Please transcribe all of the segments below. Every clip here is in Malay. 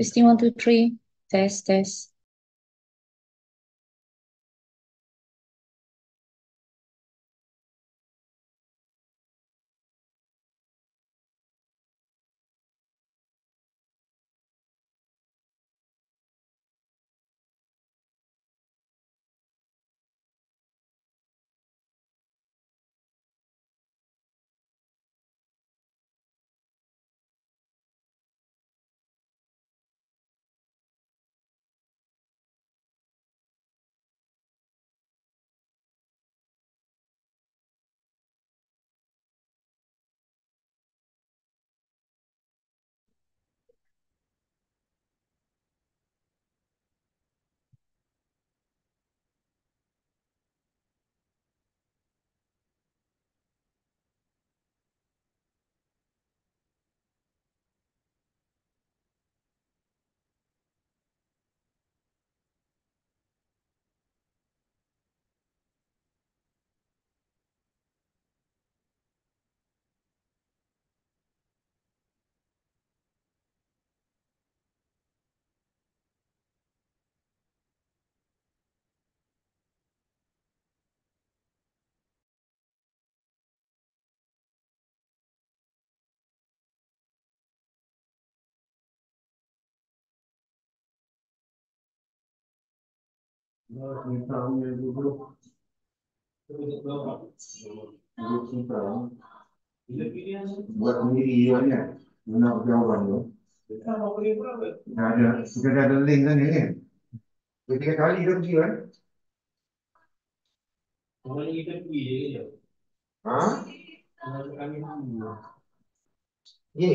Testing one, two, three. Test, test. buat sendiri iwannya nak jawapan tu tak ada sekadar ada link kan ni kan tiga kali dah pergi kan kalau kita pergi je ha kami hang ni.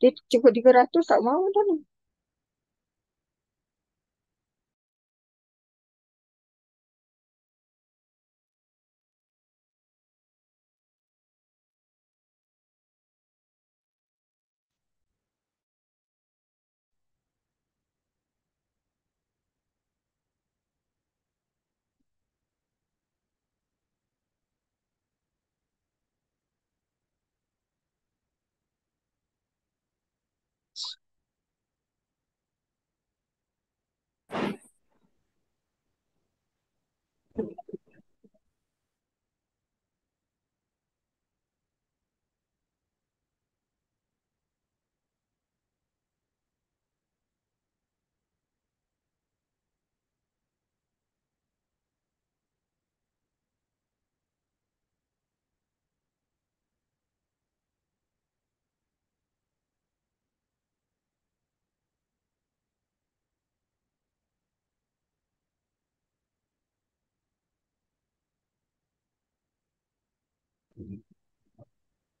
dia cukup 300 tak mahu dah ni.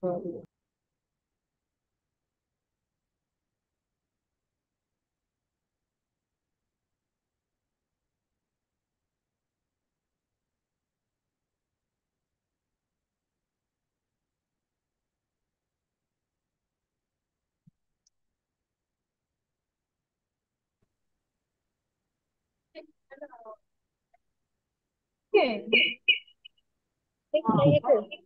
problem Okay. Thank you.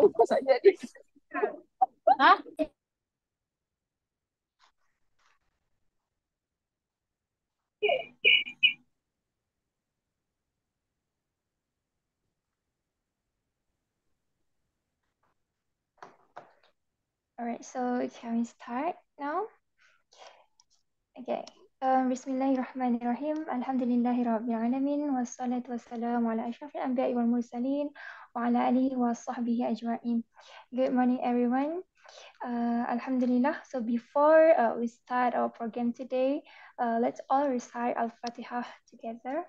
Oh, tak jadi. ha? Alright, so can we start now? Okay. Um, Bismillahirrahmanirrahim. Alhamdulillahi Rabbil Alamin. Wassalatu wassalamu ala ashrafil anbiya'i wal mursalin. Good morning everyone. Uh, Alhamdulillah. So before uh, we start our program today, uh, let's all recite Al-Fatiha together.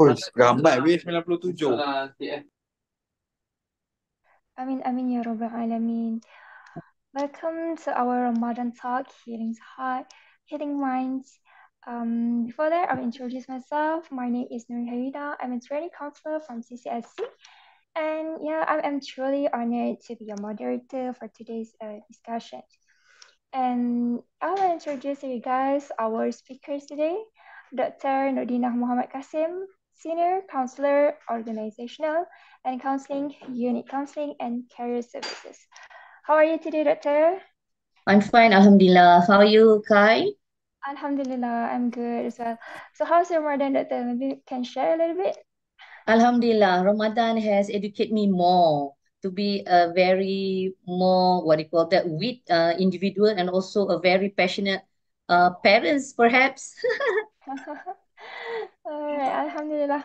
Kurs, oh, Amin, Amin, Ya Rabbi Alameen. Welcome to our Ramadan talk, Healing Heart, Healing Minds. Um, before that, I'll introduce myself. My name is Nuri Harida. I'm a training counselor from CCSC. And yeah, I am truly honored to be your moderator for today's uh, discussion. And I will introduce you guys our speakers today, Dr. Nordina Muhammad Kasim, Senior Counselor Organizational and Counseling, Unit Counseling and Career Services. How are you today, Doctor? I'm fine, Alhamdulillah. How are you, Kai? Alhamdulillah, I'm good as well. So how's your Ramadan, Doctor? Maybe you can share a little bit? Alhamdulillah, Ramadan has educated me more to be a very more, what do you call that, wit uh, individual and also a very passionate uh, parents, perhaps. All right, Alhamdulillah.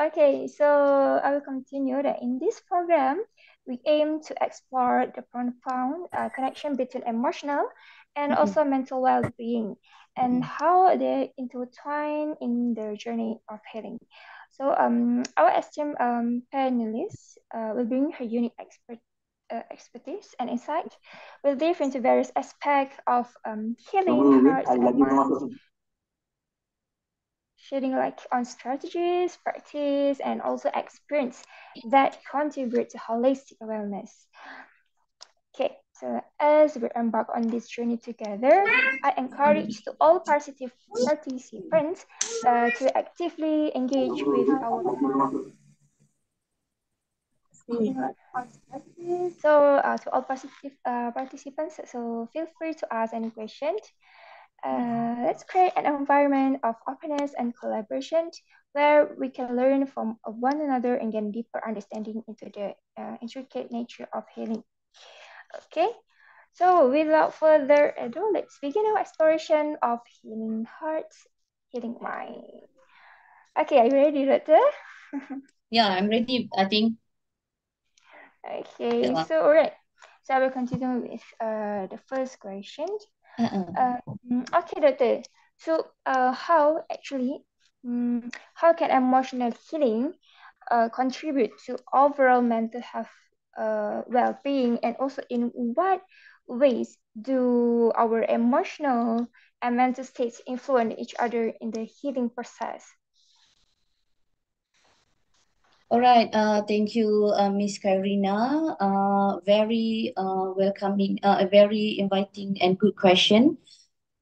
Okay, so I will continue that in this program, we aim to explore the profound uh, connection between emotional and mm -hmm. also mental well-being and mm-hmm. how they intertwine in the journey of healing. So um, our esteemed um, panelists uh, will bring her unique expert, uh, expertise and insight. We'll delve into various aspects of um, healing, hearts. and sharing like on strategies, practice, and also experience that contribute to holistic wellness. Okay, so as we embark on this journey together, I encourage to all participants uh, to actively engage with our so uh, to all positive uh, participants, so feel free to ask any questions. Mm-hmm. Uh, let's create an environment of openness and collaboration where we can learn from one another and gain deeper understanding into the uh, intricate nature of healing. Okay, so without further ado, let's begin our exploration of healing hearts, healing mind. Okay, are you ready, Doctor? yeah, I'm ready, I think. Okay, yeah. so all right. So I will continue with uh, the first question. Uh, okay, Dr. So uh, how actually, um, how can emotional healing uh, contribute to overall mental health uh, well-being and also in what ways do our emotional and mental states influence each other in the healing process? All right. Uh, thank you, uh, Miss Karina. Uh, very uh, welcoming, uh, a very inviting and good question.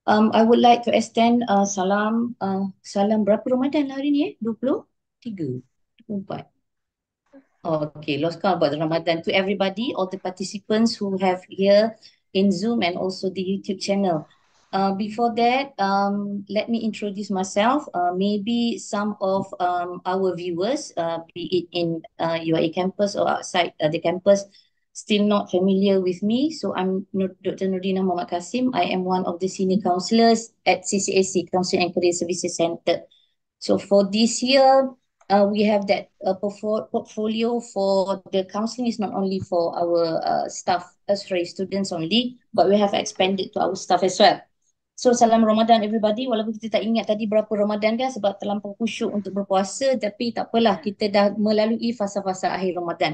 Um, I would like to extend uh, salam, uh, salam berapa Ramadan lah hari ni eh? 23? 24? Oh, okay, let's talk about Ramadan to everybody, all the participants who have here in Zoom and also the YouTube channel. Uh, before that, um, let me introduce myself. Uh, maybe some of um, our viewers, uh, be it in uh, UIA campus or outside uh, the campus, still not familiar with me. So I'm Dr. Nurdina Muhammad Kasim. I am one of the senior counselors at CCAC, Counseling and Career Services Center. So for this year, uh, we have that uh, portfolio for the counseling is not only for our uh, staff, uh, sorry, students only, but we have expanded to our staff as well. So salam Ramadan everybody. Walaupun kita tak ingat tadi berapa Ramadan kan sebab terlampau khusyuk untuk berpuasa tapi tak apalah kita dah melalui fasa-fasa akhir Ramadan.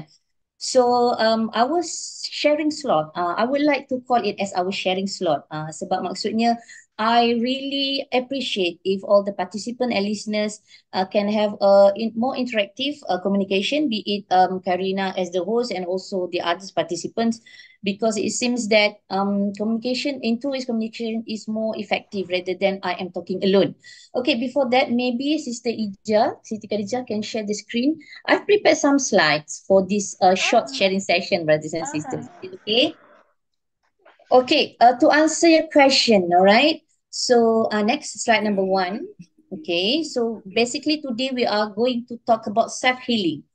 So um, our sharing slot, uh, I would like to call it as our sharing slot uh, sebab maksudnya I really appreciate if all the participants and listeners uh, can have a in, more interactive uh, communication, be it um, Karina as the host and also the other participants, because it seems that um, communication in 2 ways communication is more effective rather than I am talking alone. Okay, before that, maybe Sister Ija, Sister Khadija can share the screen. I've prepared some slides for this uh, short ah. sharing session, brothers and ah. sisters. Okay. Okay, uh, to answer your question, all right, So uh, next slide number one. Okay, so basically today we are going to talk about self-healing,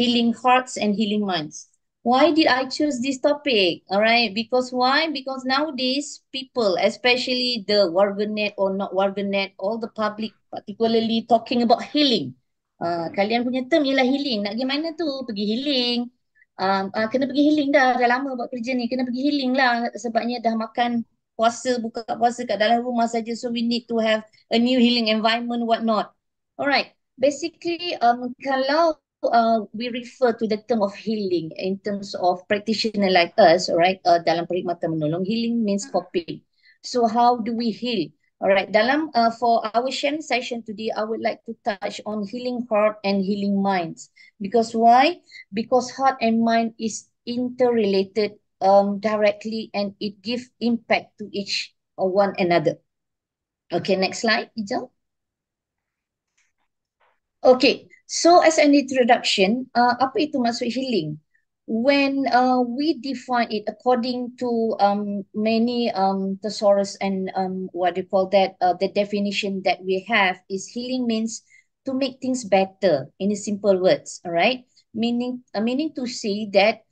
healing hearts and healing minds. Why did I choose this topic? All right, because why? Because nowadays people, especially the Wargonet or not Wargonet, all the public particularly talking about healing. Uh, kalian punya term ialah healing. Nak pergi mana tu? Pergi healing. Um, uh, kena pergi healing dah. Dah lama buat kerja ni. Kena pergi healing lah sebabnya dah makan puasa buka puasa kat dalam rumah saja so we need to have a new healing environment what not alright basically um kalau uh, we refer to the term of healing in terms of practitioner like us alright uh, dalam perkhidmatan menolong healing means coping so how do we heal Alright, dalam uh, for our sharing session today, I would like to touch on healing heart and healing minds. Because why? Because heart and mind is interrelated um, directly and it gives impact to each or one another. Okay, next slide, Ijal. Okay, so as an introduction, uh, apa itu maksud healing? When uh, we define it according to um, many um, thesaurus and um, what do you call that, uh, the definition that we have is healing means to make things better in simple words, all right? Meaning, uh, meaning to say that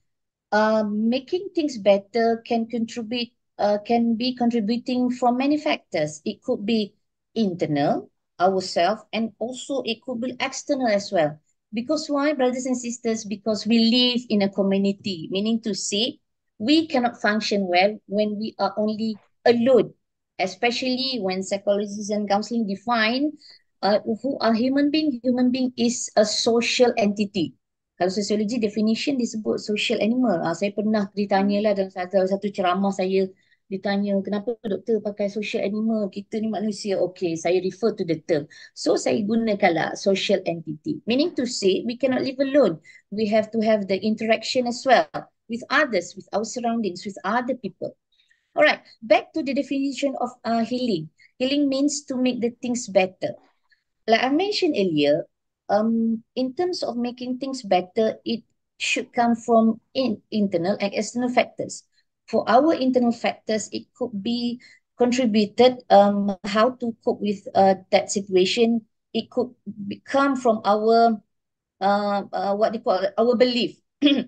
um, making things better can contribute uh, can be contributing from many factors. It could be internal, ourselves, and also it could be external as well. Because why, brothers and sisters? Because we live in a community, meaning to say, we cannot function well when we are only alone, especially when psychologists and counseling define uh, who are human being. Human being is a social entity. kalau sosiologi definition disebut social animal. Uh, saya pernah ditanya lah dalam satu, satu ceramah saya ditanya kenapa doktor pakai social animal kita ni manusia okey saya refer to the term so saya guna gunakanlah social entity meaning to say we cannot live alone we have to have the interaction as well with others with our surroundings with other people alright back to the definition of uh, healing healing means to make the things better like i mentioned earlier um, in terms of making things better, it should come from in, internal and external factors. For our internal factors, it could be contributed um, how to cope with uh, that situation. It could be, come from our uh, uh, what they call it, our belief. uh,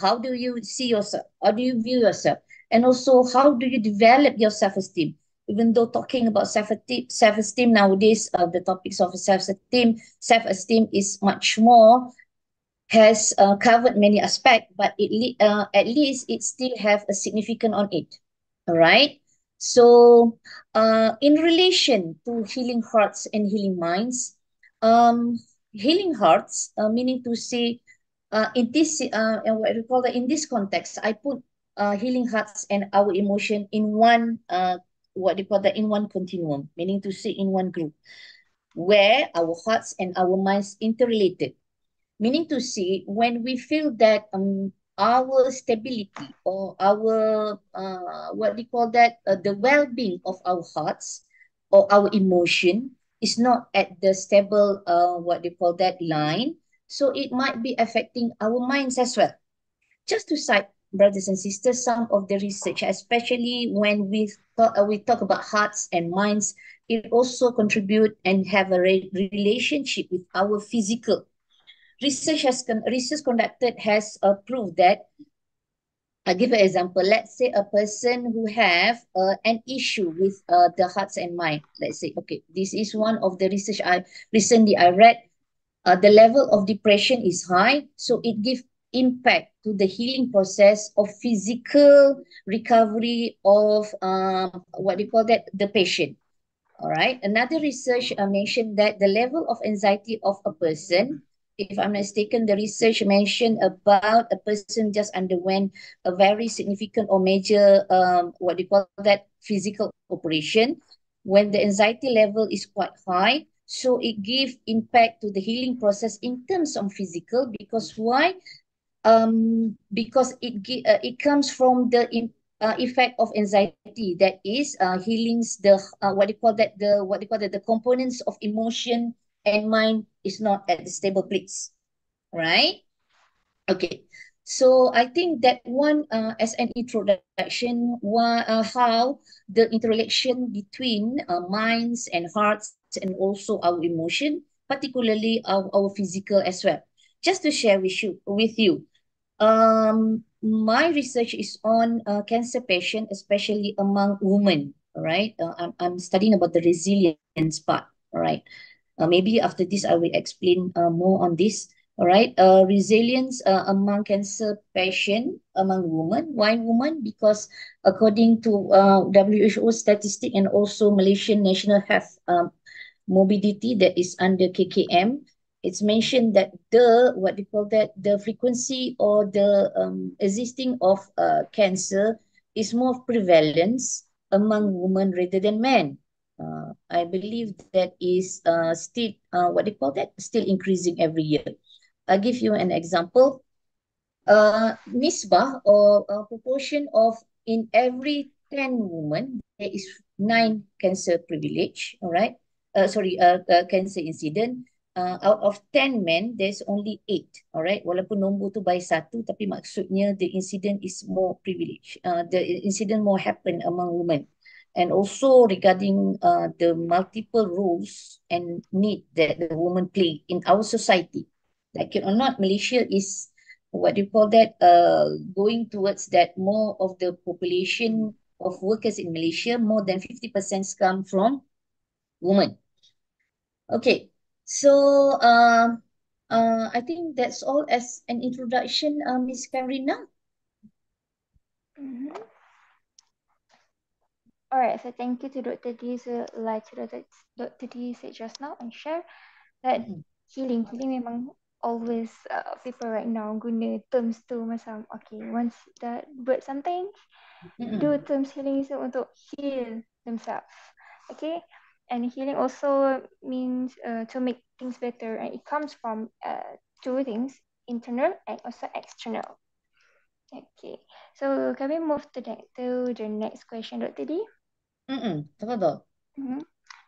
how do you see yourself? How do you view yourself? And also, how do you develop your self-esteem? even though talking about self-esteem, nowadays, uh, the topics of self-esteem, self-esteem is much more, has uh, covered many aspects, but it uh, at least it still have a significant on it. All right. So uh, in relation to healing hearts and healing minds, um, healing hearts, uh, meaning to say, uh, in this, uh, what I recall that in this context, I put uh, healing hearts and our emotion in one uh, what they call that in one continuum, meaning to say in one group, where our hearts and our minds interrelated. Meaning to say, when we feel that um, our stability or our, uh, what they call that, uh, the well-being of our hearts or our emotion is not at the stable, uh, what they call that, line, so it might be affecting our minds as well. Just to cite brothers and sisters, some of the research, especially when we talk, uh, we talk about hearts and minds, it also contribute and have a re relationship with our physical. Research has research conducted has uh, proved that. I uh, give an example. Let's say a person who have uh, an issue with uh, the hearts and mind. Let's say, okay, this is one of the research I recently I read. Uh, the level of depression is high, so it gives impact to the healing process of physical recovery of um what do you call that the patient all right another research uh, mentioned that the level of anxiety of a person if i'm not mistaken the research mentioned about a person just underwent a very significant or major um, what do you call that physical operation when the anxiety level is quite high so it gives impact to the healing process in terms of physical because why um, because it uh, it comes from the in, uh, effect of anxiety that is uh, healings the uh, what you call that the what you call that the components of emotion and mind is not at the stable place right okay so i think that one uh, as an introduction why, uh, how the interaction between uh, minds and hearts and also our emotion particularly our, our physical as well just to share with you with you um, my research is on uh, cancer patient, especially among women. Right? uh, I'm, I'm studying about the resilience part. Right? uh, maybe after this I will explain uh, more on this. All right, uh, resilience uh, among cancer patient among women. Why women? Because according to uh, WHO statistic and also Malaysian National Health um, Morbidity that is under KKM, it's mentioned that the what they call that the frequency or the um, existing of uh, cancer is more prevalence among women rather than men. Uh, I believe that is uh, still uh, what they call that still increasing every year. I'll give you an example. Uh, nisbah or a proportion of in every 10 women, there is nine cancer privilege, all right? Uh, sorry, uh, uh, cancer incident uh, out of 10 men, there's only 8. Alright, walaupun nombor tu by satu. tapi maksudnya the incident is more privileged. Uh, the incident more happen among women. And also regarding uh, the multiple roles and need that the woman play in our society. Like it or not, Malaysia is, what do you call that, uh, going towards that more of the population of workers in Malaysia, more than 50% come from women. Okay, so uh, uh, I think that's all as an introduction, uh, Ms. Karina. Mm -hmm. All right, so thank you to Dr. D, so like Dr. D said just now and share that mm -hmm. healing, healing memang always uh, people right now guna terms to macam okay once that buat something mm -hmm. do terms healing so untuk heal themselves okay and healing also means uh, to make things better and it comes from uh, two things internal and also external okay so can we move to the, to the next question dr d mm-hmm. Mm-hmm.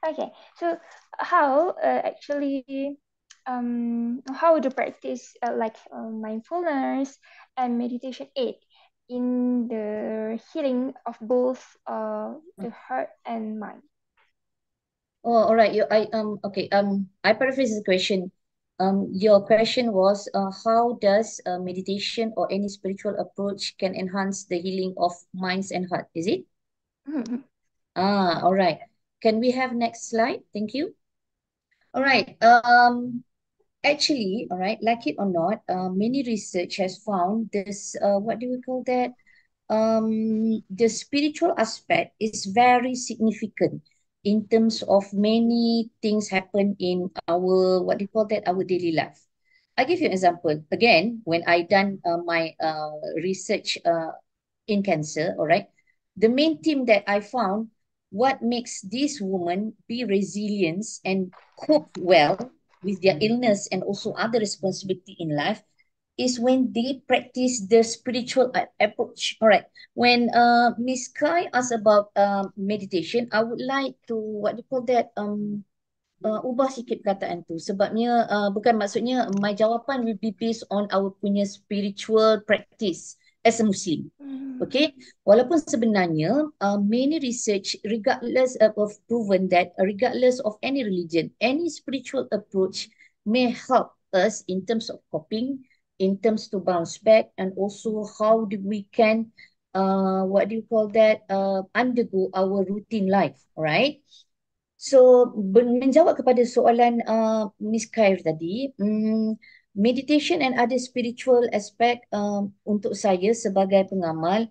okay so how uh, actually um how to practice uh, like uh, mindfulness and meditation aid in the healing of both uh, the mm. heart and mind Oh, all right. You, I um okay um I paraphrase the question. Um, your question was uh, how does uh, meditation or any spiritual approach can enhance the healing of minds and heart? Is it? Mm -hmm. Ah, all right. Can we have next slide? Thank you. All right. Um, actually, all right. Like it or not, uh, many research has found this. Uh, what do we call that? Um, the spiritual aspect is very significant in terms of many things happen in our, what do you call that, our daily life. I give you an example. Again, when I done uh, my uh, research uh, in cancer, all right, the main theme that I found, what makes this woman be resilient and cope well with their mm-hmm. illness and also other responsibility in life is when they practice the spiritual approach. All right. When uh, Miss Kai asked about uh, meditation, I would like to, what do you call that? Um, uh, ubah sikit perkataan tu sebabnya uh, bukan maksudnya my jawapan will be based on our punya spiritual practice as a Muslim. Hmm. Okay. Walaupun sebenarnya uh, many research regardless of proven that regardless of any religion, any spiritual approach may help us in terms of coping in terms to bounce back and also how do we can uh what do you call that uh undergo our routine life right so menjawab kepada soalan uh miss kair tadi mm, meditation and other spiritual aspect um untuk saya sebagai pengamal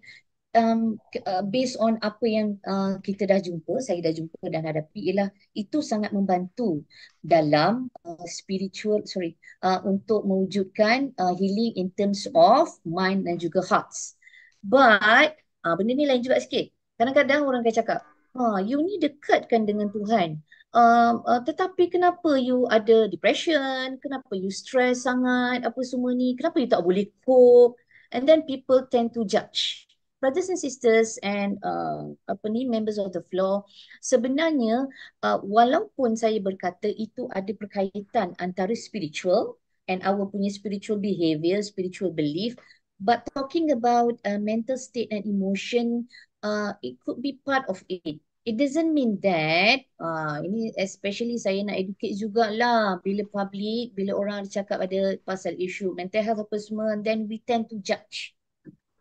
um, uh, based on apa yang uh, kita dah jumpa, saya dah jumpa dan hadapi ialah itu sangat membantu dalam uh, spiritual sorry uh, untuk mewujudkan uh, healing in terms of mind dan juga hearts. But uh, benda ni lain juga sikit. Kadang-kadang orang akan cakap, "Ha, ah, you ni dekatkan dengan Tuhan." Uh, uh, tetapi kenapa you ada depression, kenapa you stress sangat, apa semua ni, kenapa you tak boleh cope and then people tend to judge brothers and sisters and uh, apa ni members of the floor sebenarnya uh, walaupun saya berkata itu ada perkaitan antara spiritual and our punya spiritual behavior spiritual belief but talking about uh, mental state and emotion uh, it could be part of it it doesn't mean that uh, ini especially saya nak educate juga lah bila public bila orang cakap ada pasal isu mental health apa semua then we tend to judge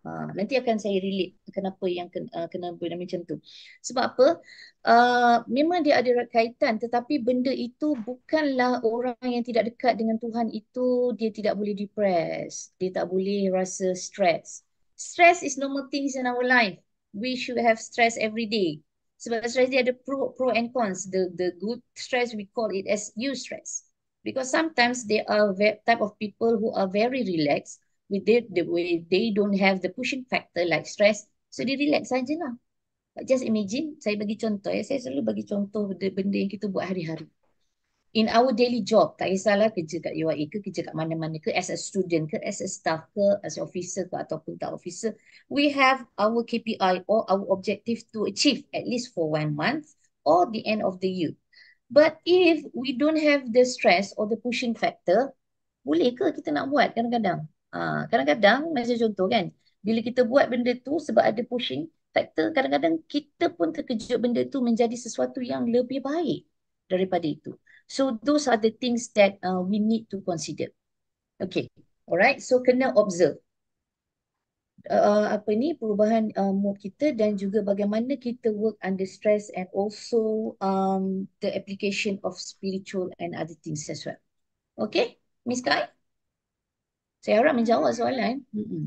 Ha, nanti akan saya relate kenapa yang uh, kenapa yang macam tu. Sebab apa? Uh, memang dia ada kaitan tetapi benda itu bukanlah orang yang tidak dekat dengan Tuhan itu dia tidak boleh depress. Dia tak boleh rasa stress. Stress is normal things in our life. We should have stress every day. Sebab stress dia ada pro, pro and cons. The the good stress we call it as you stress. Because sometimes there are type of people who are very relaxed with they, the way they don't have the pushing factor like stress. So they relax saja lah. But Just imagine, saya bagi contoh ya. Saya selalu bagi contoh benda yang kita buat hari-hari. In our daily job, tak kisahlah kerja kat UIA ke, kerja kat mana-mana ke, as a student ke, as a staff ke, as an officer ke, ataupun tak officer. We have our KPI or our objective to achieve at least for one month or the end of the year. But if we don't have the stress or the pushing factor, boleh ke kita nak buat kadang-kadang? Ha, kadang-kadang macam contoh kan, bila kita buat benda tu sebab ada pushing factor, kadang-kadang kita pun terkejut benda tu menjadi sesuatu yang lebih baik daripada itu. So those are the things that uh, we need to consider. Okay, alright. So kena observe. Uh, uh apa ni perubahan uh, mood kita dan juga bagaimana kita work under stress and also um, the application of spiritual and other things as well. Okay, Miss Kai? Saya harap menjawab soalan. Mm-hmm.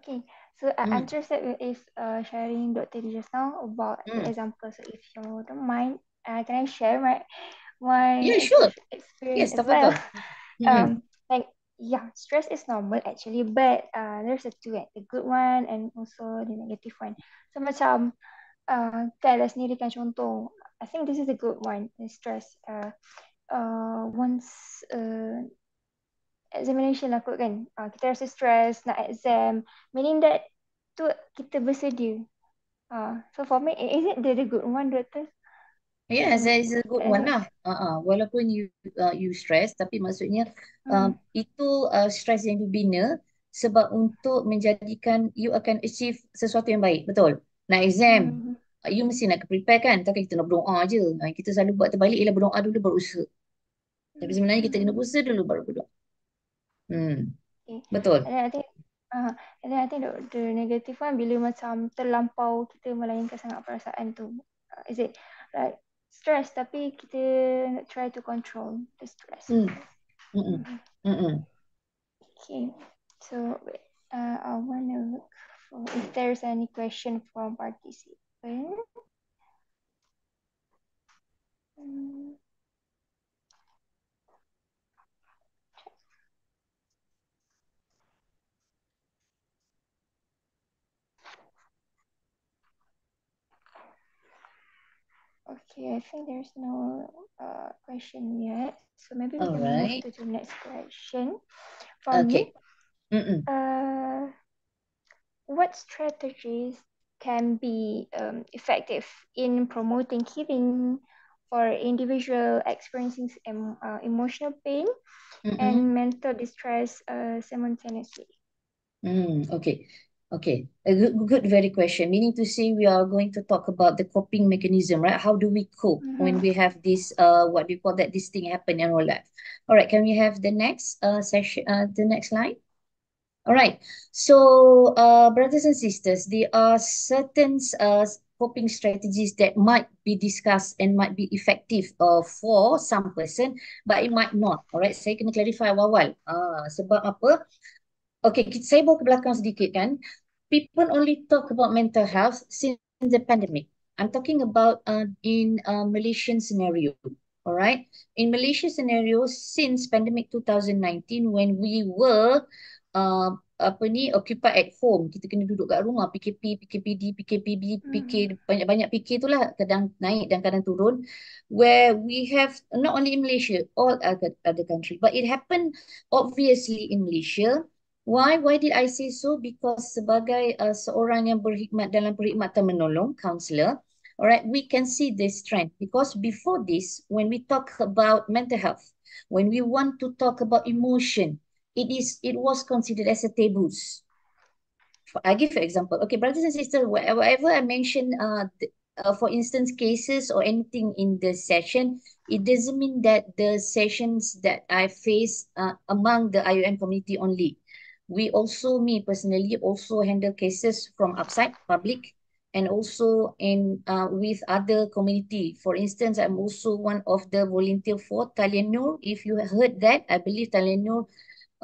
Okay. So I'm mm. interested in is uh, sharing Dr. D just now about mm. the hmm. example. So if you don't mind, uh, can I share my my yeah, sure. experience yes, as tak well? Tak. Um, like yeah, stress is normal actually, but uh, there's a two the good one and also the negative one. So macam uh, kalau sendiri kan contoh, I think this is a good one. The stress uh, uh, once uh, examination lah kot kan uh, kita rasa stress nak exam meaning that tu kita bersedia uh, so for me is it the, good one Yeah, saya is a good one lah. Uh -uh. Walaupun you uh, you stress, tapi maksudnya um, hmm. itu uh, stress yang dibina sebab untuk menjadikan you akan achieve sesuatu yang baik. Betul? Nak exam, hmm. Uh, you mesti nak prepare kan? Takkan kita nak berdoa je. kita selalu buat terbalik ialah berdoa dulu baru usaha. Tapi sebenarnya kita kena hmm. usaha dulu baru berdoa. Hmm. Okay. Betul. And then I think uh, and then I bila macam terlampau kita melainkan sangat perasaan tu. Uh, is it like stress tapi kita nak try to control the stress. Hmm. Hmm. Hmm. Okay. So Uh, I want to look for if there's any question from participants. Hmm. Okay, I think there's no uh, question yet. So maybe we All can right. move to the next question. For okay. me, mm -mm. Uh, what strategies can be um, effective in promoting healing for individual experiencing em uh, emotional pain mm and mental distress uh, simultaneously? Mm, okay, Okay, a good, good, very question. Meaning to say, we are going to talk about the coping mechanism, right? How do we cope mm -hmm. when we have this, uh, what do you call that, this thing happen in our life? All right, can we have the next uh, session, uh, the next slide? All right, so uh, brothers and sisters, there are certain uh, coping strategies that might be discussed and might be effective uh, for some person, but it might not. All right, saya kena clarify awal-awal. Uh, sebab apa? Okay, saya bawa ke belakang sedikit kan. people only talk about mental health since the pandemic. I'm talking about uh, in a um, Malaysian scenario, all right? In Malaysian scenario, since pandemic 2019, when we were uh, apa ni, occupied at home, kita kena duduk kat rumah, PKP, PKPD, PKPB, banyak-banyak hmm. PK tu lah, kadang naik dan kadang turun, where we have, not only in Malaysia, all other, other country, but it happened obviously in Malaysia, Why? Why did I say so? Because sebagai uh, seorang yang berkhidmat dalam perkhidmatan menolong, counsellor, alright, we can see this trend. Because before this, when we talk about mental health, when we want to talk about emotion, it is it was considered as a taboos. I give you example. Okay, brothers and sisters, whatever I mention, uh, uh, for instance, cases or anything in the session, it doesn't mean that the sessions that I face uh, among the IUM community only we also me personally also handle cases from outside public and also in uh, with other community for instance i'm also one of the volunteer for talianur if you heard that i believe talianur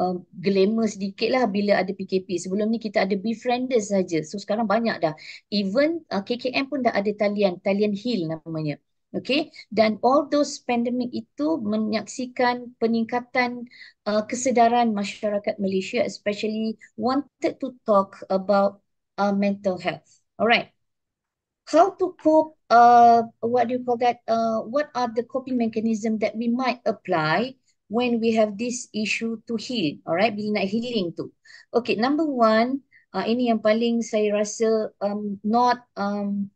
um, glamour sedikit lah bila ada PKP. Sebelum ni kita ada befrienders saja. So sekarang banyak dah. Even uh, KKM pun dah ada talian. Talian Hill namanya. Okay, dan all those pandemic itu menyaksikan peningkatan uh, kesedaran masyarakat Malaysia especially wanted to talk about uh, mental health. Alright, how to cope, uh, what do you call that, uh, what are the coping mechanism that we might apply when we have this issue to heal, alright, bila nak healing tu. Okay, number one, uh, ini yang paling saya rasa um, not... Um,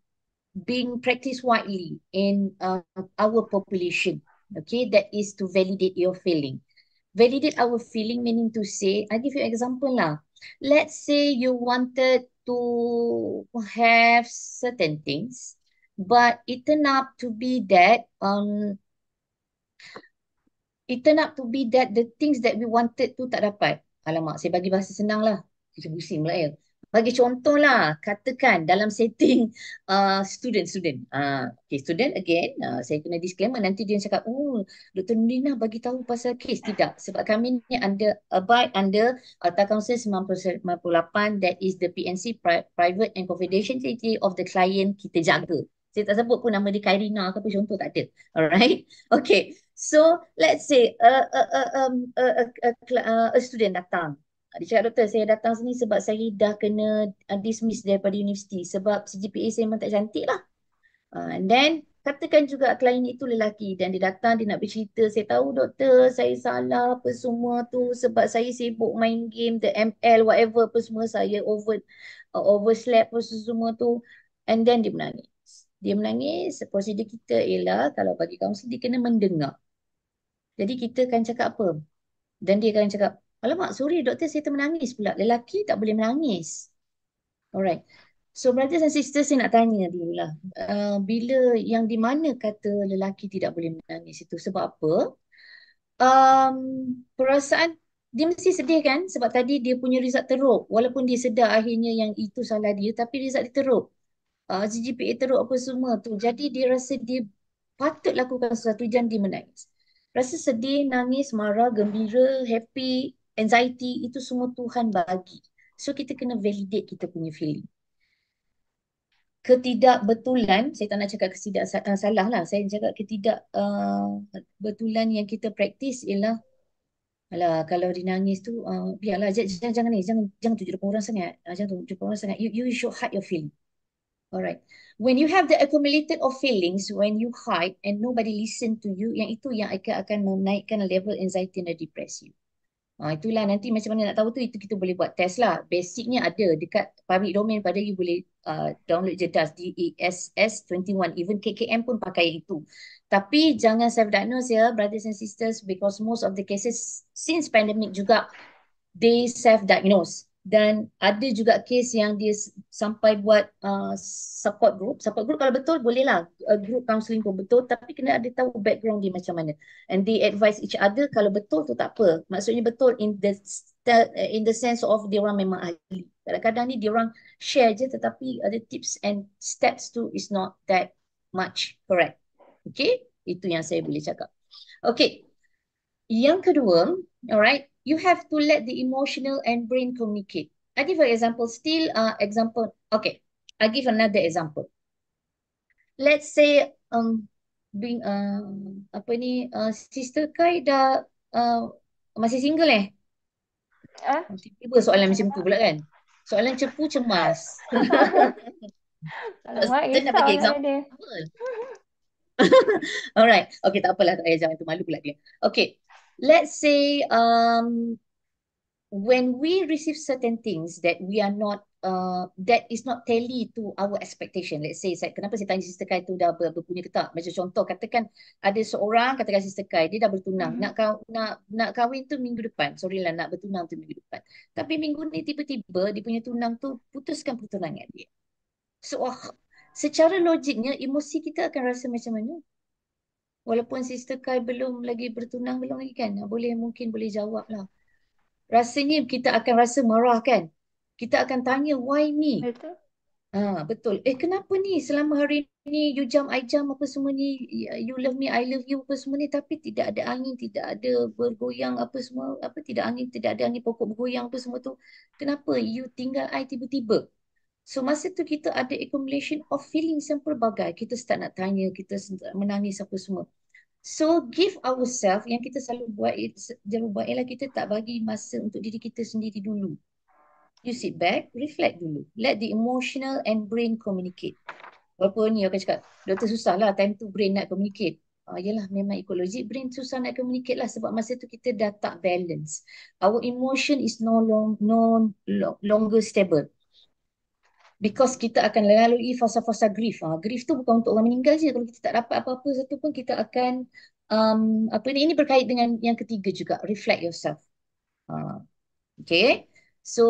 being practiced widely in uh, our population. Okay, that is to validate your feeling. Validate our feeling meaning to say, I give you an example lah. Let's say you wanted to have certain things, but it turned up to be that um. It turned up to be that the things that we wanted tu tak dapat. Alamak, saya bagi bahasa senang lah. Kita pusing pula ya bagi contohlah katakan dalam setting student-student. Uh, uh, okay, student again, uh, saya kena disclaimer nanti dia cakap, oh Dr. Nurina lah bagi tahu pasal kes. Tidak, sebab kami ni under, abide under Alta Council 98 that is the PNC private and confidentiality of the client kita jaga. Saya tak sebut pun nama dia Kairina ke apa contoh tak ada. Alright, okay. So let's say a, a, a, a, a, a, a student datang dia cakap doktor saya datang sini sebab saya dah kena uh, dismiss daripada universiti sebab CGPA saya memang tak cantik lah. Uh, and then katakan juga klien itu lelaki dan dia datang dia nak bercerita saya tahu doktor saya salah apa semua tu sebab saya sibuk main game the ML whatever apa semua saya over uh, overslap apa semua tu and then dia menangis. Dia menangis prosedur kita ialah kalau bagi kaunselor dia kena mendengar. Jadi kita akan cakap apa? Dan dia akan cakap Alamak, sorry doktor saya termenangis pula. Lelaki tak boleh menangis. Alright. So brothers and sisters saya nak tanya dulu lah. Uh, bila yang di mana kata lelaki tidak boleh menangis itu sebab apa? Um, perasaan dia mesti sedih kan sebab tadi dia punya result teruk walaupun dia sedar akhirnya yang itu salah dia tapi result dia teruk. Uh, GPA teruk apa semua tu. Jadi dia rasa dia patut lakukan sesuatu jangan dia menangis. Rasa sedih, nangis, marah, gembira, happy, anxiety itu semua Tuhan bagi. So kita kena validate kita punya feeling. Ketidakbetulan, saya tak nak cakap ketidak uh, ah, salah lah. Saya cakap ketidakbetulan ah, uh, yang kita praktis ialah Alah, kalau dia nangis tu, uh, biarlah. Jangan, jangan, jangan ni. Jangan, jangan tunjuk depan orang sangat. Uh, jangan tunjuk depan orang sangat. You, you should hide your feeling. Alright. When you have the accumulated of feelings, when you hide and nobody listen to you, yang itu yang akan, akan menaikkan level anxiety and depress Ha, itulah nanti macam mana nak tahu tu, itu kita boleh buat test lah. Basicnya ada dekat public domain pada you boleh uh, download je DAS, d s s 21 Even KKM pun pakai itu. Tapi jangan self-diagnose ya, brothers and sisters, because most of the cases since pandemic juga, they self-diagnose dan ada juga kes yang dia sampai buat uh, support group. Support group kalau betul bolehlah. Uh, group counselling pun betul tapi kena ada tahu background dia macam mana. And they advise each other kalau betul tu tak apa. Maksudnya betul in the uh, in the sense of dia orang memang ahli. Kadang-kadang ni dia orang share je tetapi ada tips and steps tu is not that much correct. Okay? Itu yang saya boleh cakap. Okay. Yang kedua, alright, you have to let the emotional and brain communicate. I give an example. Still, uh, example. Okay, I give another example. Let's say um, being uh, apa ni uh, sister Kai dah uh, masih single eh? Ah? Tiba-tiba huh? soalan macam tu pula kan? Soalan cepu cemas. Kita nak bagi example. Alright. Okay, tak apalah. Tak payah jangan tu malu pula dia. Okay let's say um when we receive certain things that we are not uh that is not tally to our expectation let's say saya kenapa saya tanya sister Kai tu dah ber, berpunya ke tak macam contoh katakan ada seorang katakan sister Kai dia dah bertunang mm-hmm. nak kau nak nak kahwin tu minggu depan sorry lah nak bertunang tu minggu depan tapi minggu ni tiba-tiba dia punya tunang tu putuskan pertunangan dia so oh, secara logiknya emosi kita akan rasa macam mana Walaupun Sister Kai belum lagi bertunang belum lagi kan? Boleh mungkin boleh jawab lah. Rasanya kita akan rasa marah kan? Kita akan tanya why me? Betul. Ha, betul. Eh kenapa ni selama hari ni you jump, I jump apa semua ni. You love me, I love you apa semua ni. Tapi tidak ada angin, tidak ada bergoyang apa semua. Apa tidak angin, tidak ada angin pokok bergoyang apa semua tu. Kenapa you tinggal I tiba-tiba? So masa tu kita ada accumulation of feelings yang pelbagai. Kita start nak tanya, kita menangis apa semua. So give ourselves yang kita selalu buat jangan buat ialah kita tak bagi masa untuk diri kita sendiri dulu. You sit back, reflect dulu. Let the emotional and brain communicate. Walaupun ni akan cakap, doktor susah lah time tu brain nak communicate. Uh, yelah memang ekologi brain susah nak communicate lah sebab masa tu kita dah tak balance. Our emotion is no long no longer stable because kita akan lalui fasa-fasa grief. Ha, grief tu bukan untuk orang meninggal je. Kalau kita tak dapat apa-apa satu pun kita akan um, apa ni? Ini berkait dengan yang ketiga juga. Reflect yourself. Ha, okay. So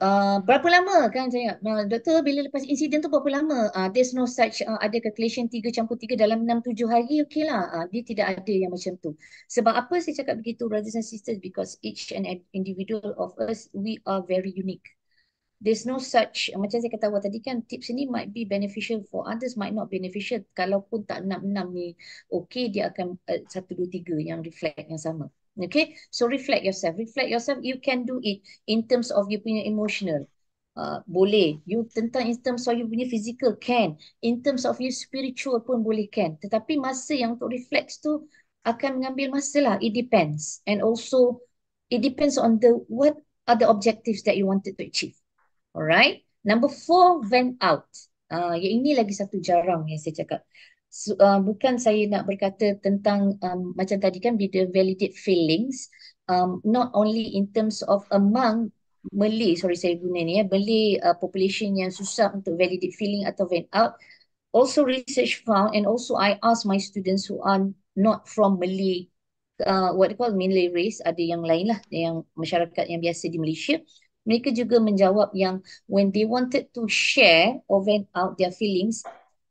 uh, berapa lama kan saya ingat? Uh, doktor bila lepas insiden tu berapa lama? Uh, there's no such uh, ada calculation tiga campur tiga dalam enam tujuh hari okey lah. Uh, dia tidak ada yang macam tu. Sebab apa saya cakap begitu brothers and sisters? Because each and individual of us, we are very unique there's no such macam saya kata awal tadi kan tips ini might be beneficial for others might not beneficial kalau pun tak enam-enam ni okay dia akan eh, satu dua tiga yang reflect yang sama okay so reflect yourself reflect yourself you can do it in terms of you punya emotional uh, boleh you tentang in terms of you punya physical can in terms of you spiritual pun boleh can tetapi masa yang untuk reflect tu akan mengambil masa lah it depends and also it depends on the what are the objectives that you wanted to achieve Alright. Number four, vent out. Ah, uh, Ini lagi satu jarang yang saya cakap. So, uh, ah, bukan saya nak berkata tentang um, macam tadi kan bila validate feelings um, not only in terms of among Malay, sorry saya guna ni ya, Malay uh, population yang susah untuk validate feeling atau vent out also research found and also I ask my students who are not from Malay uh, what they call Malay race, ada yang lain lah yang masyarakat yang biasa di Malaysia mereka juga menjawab yang when they wanted to share or vent out their feelings,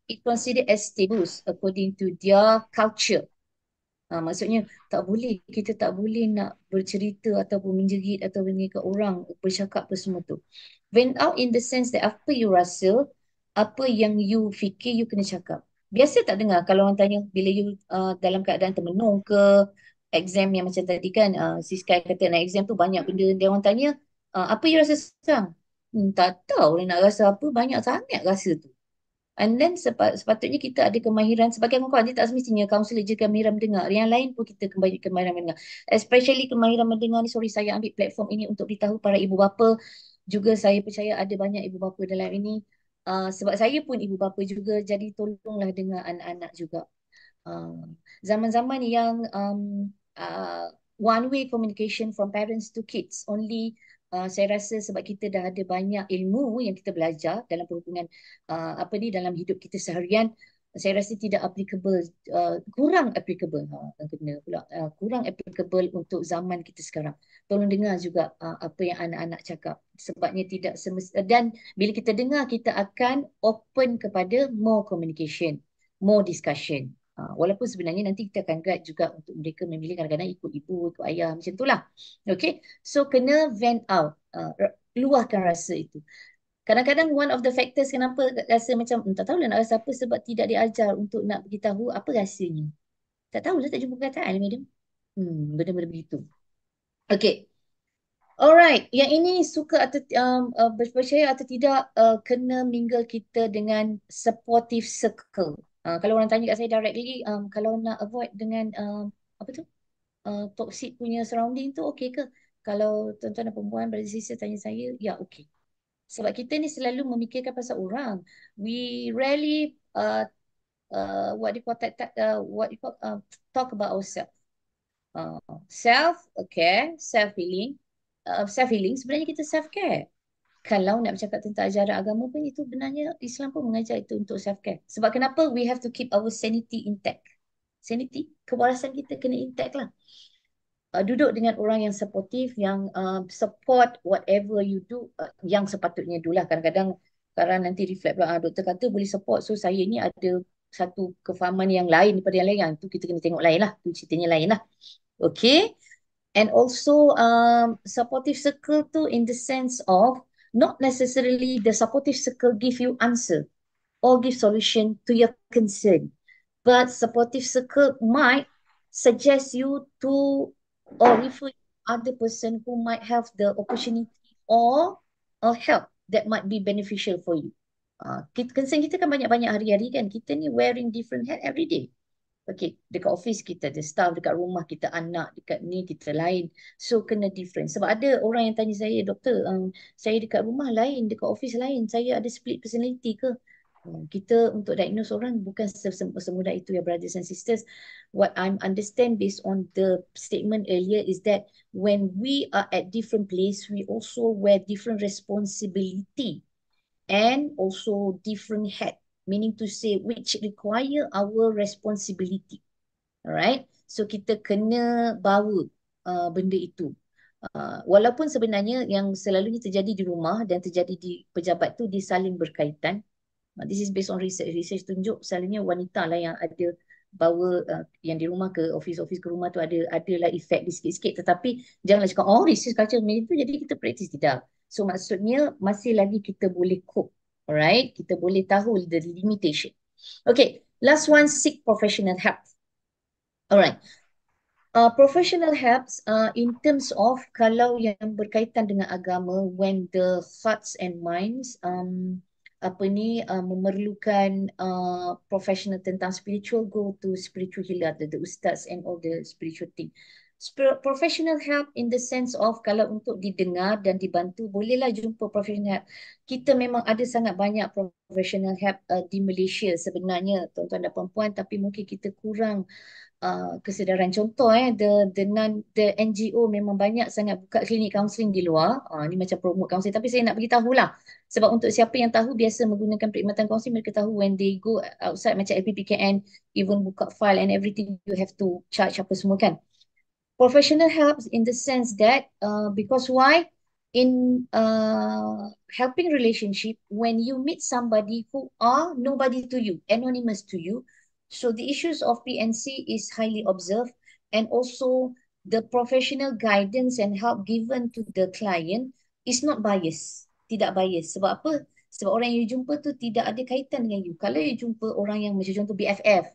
it considered as taboos according to their culture. Ha, maksudnya tak boleh kita tak boleh nak bercerita ataupun menjerit atau dengan orang bercakap apa semua tu. Vent out in the sense that apa you rasa, apa yang you fikir you kena cakap. Biasa tak dengar kalau orang tanya bila you uh, dalam keadaan termenung ke exam yang macam tadi kan uh, Siska kata nak exam tu banyak benda dia orang tanya Uh, apa you rasa sekarang? Hmm, tak tahu nak rasa apa, banyak sangat rasa tu. And then sepa- sepatutnya kita ada kemahiran sebagai kawan-kawan dia tak semestinya kaunselor je kemahiran mendengar. Yang lain pun kita kembali kemahiran mendengar. Especially kemahiran mendengar ni sorry saya ambil platform ini untuk beritahu para ibu bapa juga saya percaya ada banyak ibu bapa dalam ini. Uh, sebab saya pun ibu bapa juga jadi tolonglah dengar anak-anak juga. Uh, zaman-zaman yang um, uh, one way communication from parents to kids only Ah, saya rasa sebab kita dah ada banyak ilmu yang kita belajar dalam perhubungan uh, apa ni dalam hidup kita seharian saya rasa tidak applicable uh, kurang applicable ha kena pula uh, kurang applicable untuk zaman kita sekarang tolong dengar juga uh, apa yang anak-anak cakap sebabnya tidak semest- dan bila kita dengar kita akan open kepada more communication more discussion Ha, walaupun sebenarnya nanti kita akan guide juga untuk mereka memilih kadang-kadang ikut ibu, ikut ayah macam tu lah. Okay, so kena vent out, uh, ha, luahkan rasa itu. Kadang-kadang one of the factors kenapa rasa macam hmm, tak tahu lah nak rasa apa sebab tidak diajar untuk nak beritahu apa rasanya. Tak tahu lah tak jumpa perkataan lah madam. Hmm, benda-benda begitu. Okay. Alright, yang ini suka atau um, uh, berpercaya atau tidak uh, kena mingle kita dengan supportive circle. Ah, kalau orang tanya kat saya directly um, kalau nak avoid dengan um, apa tu uh, toxic punya surrounding tu okey ke kalau tuan-tuan dan perempuan berada sisi tanya saya ya okey sebab kita ni selalu memikirkan pasal orang we rarely uh, uh, what you call uh, what you call uh, talk about ourselves uh, self care self healing uh, self healing sebenarnya kita self care kalau nak bercakap tentang ajaran agama pun itu benarnya Islam pun mengajar itu untuk self care. Sebab kenapa we have to keep our sanity intact? Sanity, kewarasan kita kena intact lah. Uh, duduk dengan orang yang supportive, yang uh, support whatever you do, uh, yang sepatutnya dulu lah. Kadang-kadang sekarang nanti reflect pula, ah, doktor kata boleh support. So saya ni ada satu kefahaman yang lain daripada yang lain. Yang ah, tu kita kena tengok lain lah. Tu ceritanya lain lah. Okay. And also um, supportive circle tu in the sense of not necessarily the supportive circle give you answer or give solution to your concern but supportive circle might suggest you to or refer other person who might have the opportunity or a help that might be beneficial for you. Uh, concern kita kan banyak-banyak hari-hari kan. Kita ni wearing different hat every day okay, dekat office kita ada staff, dekat rumah kita anak, dekat ni kita lain. So kena different. Sebab ada orang yang tanya saya, doktor, um, saya dekat rumah lain, dekat office lain, saya ada split personality ke? Um, kita untuk diagnose orang bukan semudah itu ya brothers and sisters what I understand based on the statement earlier is that when we are at different place we also wear different responsibility and also different hat meaning to say which require our responsibility alright so kita kena bawa uh, benda itu uh, walaupun sebenarnya yang selalunya terjadi di rumah dan terjadi di pejabat tu dia saling berkaitan uh, This is based on research. Research tunjuk selalunya wanita lah yang ada bawa uh, yang di rumah ke office-office ke rumah tu ada ada lah efek di sikit-sikit. Tetapi janganlah cakap, oh research culture macam tu jadi kita praktis. Tidak. So maksudnya masih lagi kita boleh cope Alright, kita boleh tahu the limitation. Okay, last one, seek professional help. Alright, uh, professional helps uh, in terms of kalau yang berkaitan dengan agama when the hearts and minds um, apa ni uh, memerlukan uh, professional tentang spiritual go to spiritual healer, the, the ustaz and all the spiritual thing professional help in the sense of kalau untuk didengar dan dibantu bolehlah jumpa professional help. Kita memang ada sangat banyak professional help uh, di Malaysia sebenarnya tuan-tuan dan puan-puan tapi mungkin kita kurang uh, kesedaran contoh eh the the, non, the NGO memang banyak sangat buka klinik counseling di luar. Ah uh, ni macam promote counseling tapi saya nak bagi tahulah sebab untuk siapa yang tahu biasa menggunakan perkhidmatan kaunseling mereka tahu when they go outside macam APPKN even buka file and everything you have to charge apa semua kan professional helps in the sense that uh, because why in uh, helping relationship when you meet somebody who are nobody to you anonymous to you so the issues of pnc is highly observed and also the professional guidance and help given to the client is not biased, tidak bias sebab apa sebab orang yang you jumpa tu tidak ada kaitan dengan you kalau you jumpa orang yang macam contoh BFF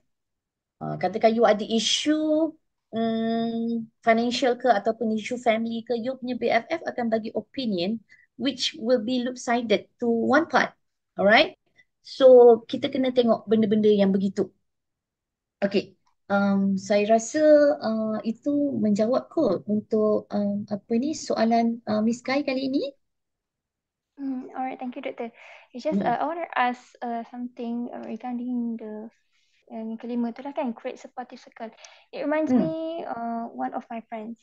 uh, katakan you ada issue um, financial ke ataupun issue family ke, you punya BFF akan bagi opinion which will be lopsided to one part. Alright? So, kita kena tengok benda-benda yang begitu. Okay. Um, saya rasa uh, itu menjawab kot untuk um, apa ni soalan uh, Miss Kai kali ini. Mm, alright, thank you doktor. It's just mm. uh, I want to ask uh, something regarding the yang kelima tu lah kan create supportive circle it reminds mm. me uh, one of my friends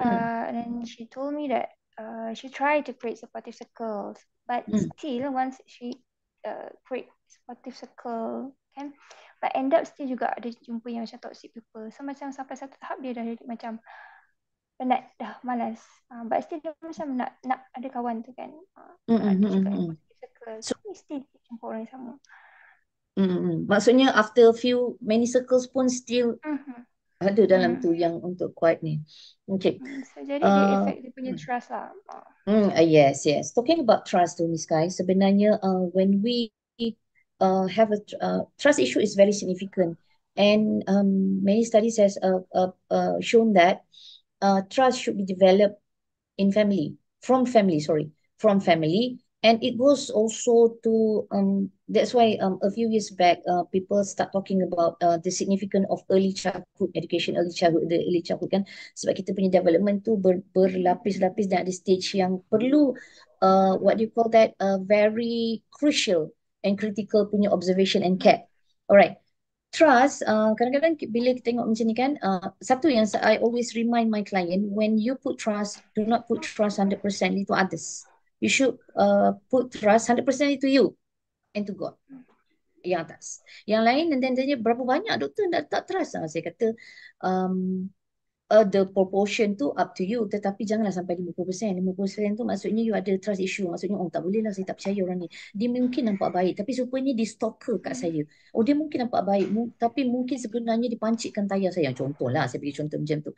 hmm. uh, mm. and she told me that uh, she try to create supportive circles but mm. still once she uh, create supportive circle kan but end up still juga ada jumpa yang macam toxic people so macam sampai satu tahap dia dah jadi macam penat dah malas uh, but still dia macam nak nak ada kawan tu kan uh, mm-hmm. nak mm-hmm. supportive circle so, so still jumpa orang yang sama Mm-mm. Maksudnya after a few many circles pun still mm-hmm. ada dalam mm. tu mm-hmm. yang untuk quiet ni. Okay. Mm-hmm. So, jadi uh, dia efek dia punya mm. trust lah. Mm, uh, yes, yes. Talking about trust tu Miss Kai, sebenarnya uh, when we uh, have a uh, trust issue is very significant and um, many studies has uh, uh, uh, shown that uh, trust should be developed in family, from family, sorry, from family and it goes also to um that's why um a few years back uh people start talking about uh the significance of early childhood education early childhood the early childhood kan sebab kita punya development tu ber, berlapis-lapis dan ada stage yang perlu uh what do you call that a uh, very crucial and critical punya observation and care alright trust uh, kadang-kadang bila kita tengok macam ni kan uh, satu yang I always remind my client when you put trust do not put trust 100% to others you should uh, put trust 100% to you and to God yang atas. Yang lain dan then tanya berapa banyak doktor nak tak trust? Ha, saya kata um, uh, the proportion tu up to you tetapi janganlah sampai 50%. 50% tu maksudnya you ada trust issue. Maksudnya oh tak boleh lah saya tak percaya orang ni. Dia mungkin nampak baik tapi supaya dia stalker kat saya. Oh dia mungkin nampak baik tapi mungkin sebenarnya dipancitkan tayar saya. contoh lah. saya bagi contoh macam tu.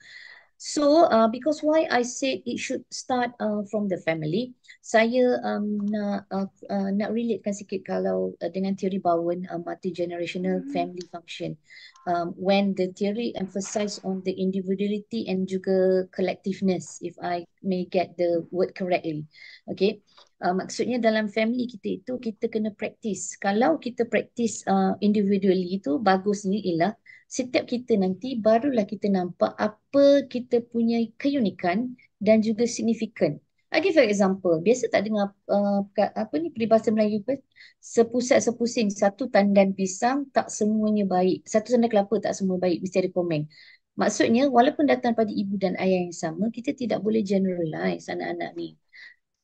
So uh, because why I said it should start uh, from the family, saya um, nak, uh, uh, nak relatekan sikit kalau uh, dengan teori Bowen, uh, multi-generational mm. family function. Um, when the theory emphasize on the individuality and juga collectiveness, if I may get the word correctly. Okay. Uh, maksudnya dalam family kita itu, kita kena practice. Kalau kita practice uh, individually itu, bagusnya ialah setiap kita nanti barulah kita nampak apa kita punya keunikan dan juga signifikan. I give you an example. Biasa tak dengar uh, apa ni peribahasa Melayu apa? Sepusat sepusing satu tandan pisang tak semuanya baik. Satu tandan kelapa tak semua baik. Mesti ada komen. Maksudnya walaupun datang daripada ibu dan ayah yang sama, kita tidak boleh generalize anak-anak ni.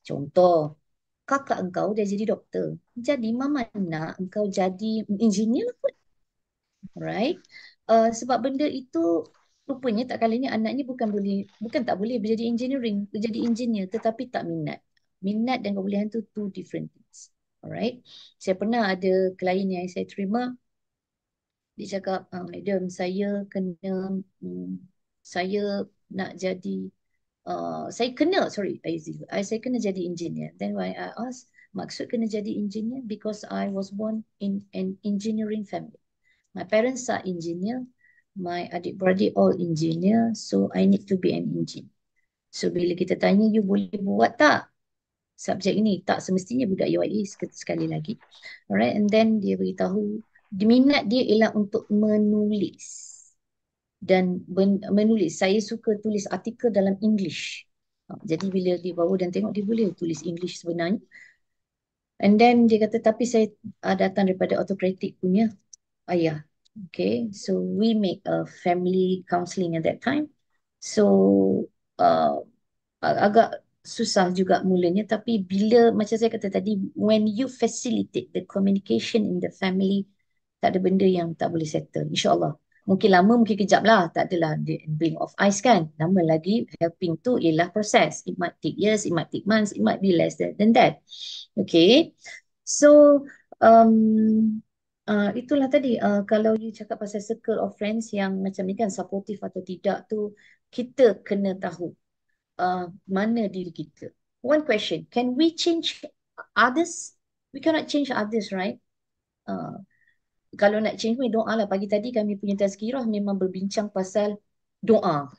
Contoh, kakak engkau dah jadi doktor. Jadi mama nak engkau jadi engineer lah pun. Right? uh, sebab benda itu rupanya tak kalanya anak ni bukan boleh bukan tak boleh menjadi engineering menjadi engineer tetapi tak minat minat dan kebolehan tu two different things alright saya pernah ada klien yang saya terima dia cakap uh, madam saya kena um, saya nak jadi uh, saya kena sorry Aizy, I, saya kena jadi engineer then why I ask maksud kena jadi engineer because I was born in an engineering family my parents are engineer my adik beradik all engineer so i need to be an engineer so bila kita tanya you boleh buat tak subjek ini tak semestinya budak UIE sekali lagi alright and then dia beritahu minat dia ialah untuk menulis dan ben- menulis saya suka tulis artikel dalam english ha, jadi bila dia bawa dan tengok dia boleh tulis english sebenarnya And then dia kata tapi saya ah, datang daripada autocratic punya ayah. Okay, so we make a family counselling at that time. So uh, agak susah juga mulanya tapi bila macam saya kata tadi when you facilitate the communication in the family tak ada benda yang tak boleh settle insyaallah mungkin lama mungkin kejap lah tak adalah the being of ice kan lama lagi helping tu ialah proses it might take years it might take months it might be less than, than that okay so um, Uh, itulah tadi uh, kalau you cakap pasal circle of friends yang macam ni kan supportive atau tidak tu kita kena tahu uh, mana diri kita. One question, can we change others? We cannot change others, right? Uh, kalau nak change pun doa lah. Pagi tadi kami punya tazkirah memang berbincang pasal doa.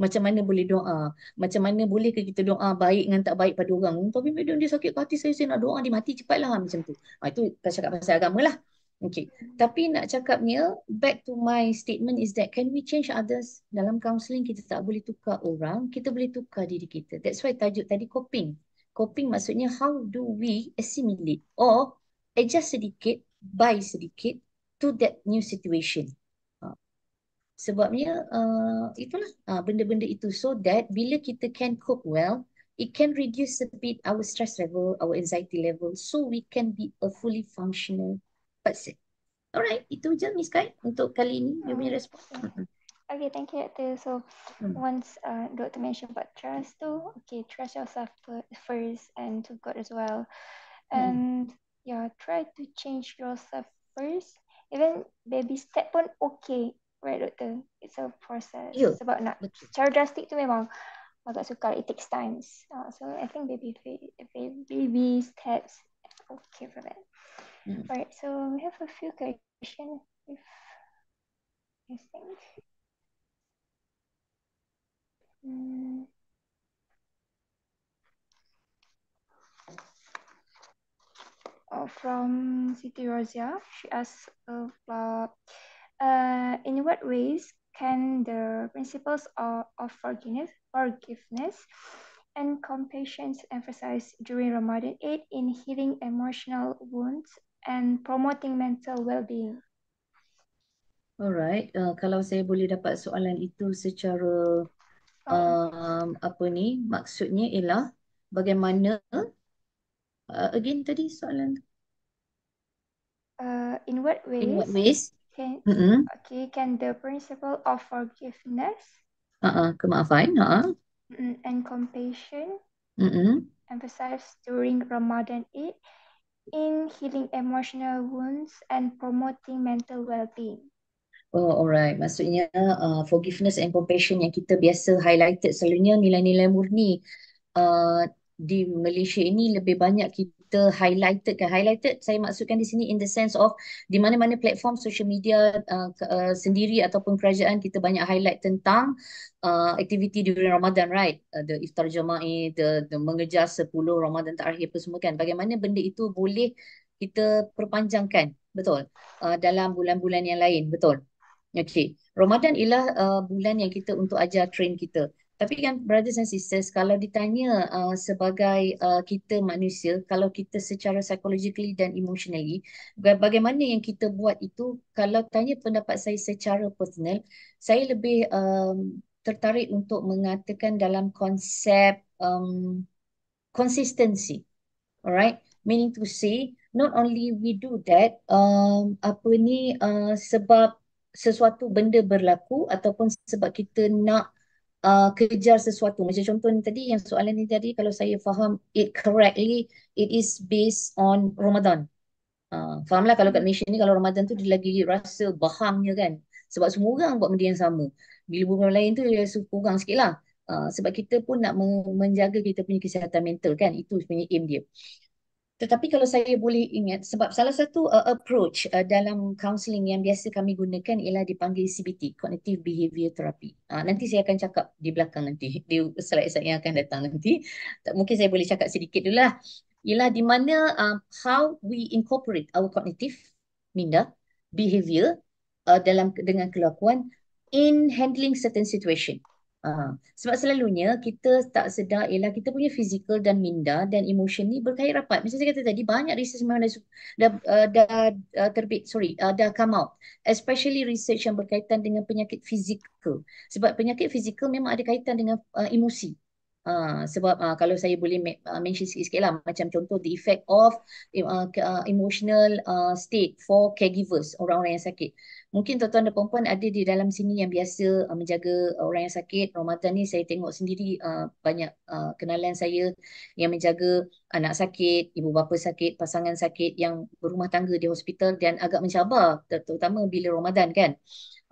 Macam mana boleh doa? Macam mana boleh ke kita doa baik dengan tak baik pada orang? Tapi dia sakit hati saya, saya nak doa dia mati cepatlah macam tu. Ha, itu cakap pasal agama lah. Okay. Tapi nak cakap cakapnya, back to my statement is that can we change others? Dalam counselling kita tak boleh tukar orang, kita boleh tukar diri kita. That's why tajuk tadi coping. Coping maksudnya how do we assimilate or adjust sedikit, buy sedikit to that new situation. Ha. Sebabnya uh, itulah uh, benda-benda itu so that bila kita can cope well, it can reduce a bit our stress level, our anxiety level so we can be a fully functional person. Alright, itu je Miss Kai untuk kali ini. You punya hmm. respon. Hmm. Okay, thank you Dr. So, hmm. once uh, Dr. mention about trust too, okay, trust yourself first and to God as well. Mm. And hmm. yeah, try to change yourself first. Even baby step pun okay. Right, doctor? It's a process. It's about not Betul. cara drastik tu memang agak sukar. It takes time. Uh, so, I think baby, baby steps okay for that. Mm. All right, so we have a few questions if you think. Mm. Oh, from City Rosia, she asked about uh, in what ways can the principles of, of forgiveness, forgiveness and compassion emphasis during Ramadan aid in healing emotional wounds and promoting mental well-being? Alright, uh, kalau saya boleh dapat soalan itu secara um, apa ni, maksudnya ialah bagaimana uh, again tadi soalan tu? Uh, in what ways? In what ways? Can, mm -hmm. Okay, can the principle of forgiveness? Uh -uh, kemaafan. Uh -uh and compassion mm-hmm. emphasized during Ramadan Eid in healing emotional wounds and promoting mental well-being. Oh, alright. Maksudnya uh, forgiveness and compassion yang kita biasa highlighted selalunya nilai-nilai murni uh, di Malaysia ini lebih banyak kita kita highlighted kan highlighted saya maksudkan di sini in the sense of di mana-mana platform social media uh, uh, sendiri ataupun kerajaan kita banyak highlight tentang uh, aktiviti during Ramadan right uh, the iftar jama'i the, the mengejar 10 Ramadan terakhir apa semua kan bagaimana benda itu boleh kita perpanjangkan betul uh, dalam bulan-bulan yang lain betul okey Ramadan ialah uh, bulan yang kita untuk ajar train kita tapi kan brothers and sisters, kalau ditanya uh, sebagai uh, kita manusia, kalau kita secara psychologically dan emotionally, bagaimana yang kita buat itu, kalau tanya pendapat saya secara personal, saya lebih um, tertarik untuk mengatakan dalam konsep um, consistency. Alright? Meaning to say, not only we do that, um, apa ni, uh, sebab sesuatu benda berlaku ataupun sebab kita nak uh, kejar sesuatu. Macam contoh tadi yang soalan ni tadi kalau saya faham it correctly, it is based on Ramadan. Uh, fahamlah kalau kat Malaysia ni kalau Ramadan tu dia lagi rasa bahangnya kan. Sebab semua orang buat benda yang sama. Bila bulan lain tu dia rasa kurang sikit lah. Uh, sebab kita pun nak menjaga kita punya kesihatan mental kan. Itu sebenarnya aim dia. Tetapi kalau saya boleh ingat sebab salah satu uh, approach uh, dalam counselling yang biasa kami gunakan ialah dipanggil CBT, Cognitive behaviour Therapy. Uh, nanti saya akan cakap di belakang nanti, di slide yang akan datang nanti. Tak, mungkin saya boleh cakap sedikit dulu lah. Ialah di mana um, how we incorporate our cognitive minda, behaviour uh, dalam dengan kelakuan in handling certain situation. Uh, sebab selalunya kita tak sedar ialah kita punya fizikal dan minda dan emosi ni berkait rapat. Macam saya kata tadi banyak research memang dah, uh, dah uh, terbit, sorry, uh, dah come out. Especially research yang berkaitan dengan penyakit fizikal. Sebab penyakit fizikal memang ada kaitan dengan uh, emosi. Uh, sebab uh, kalau saya boleh uh, mention sikit-sikit lah macam contoh the effect of uh, uh, emotional uh, state for caregivers orang-orang yang sakit mungkin tuan-tuan dan perempuan ada di dalam sini yang biasa uh, menjaga uh, orang yang sakit Ramadan ni saya tengok sendiri uh, banyak uh, kenalan saya yang menjaga anak sakit, ibu bapa sakit, pasangan sakit yang berumah tangga di hospital dan agak mencabar ter- terutama bila Ramadan kan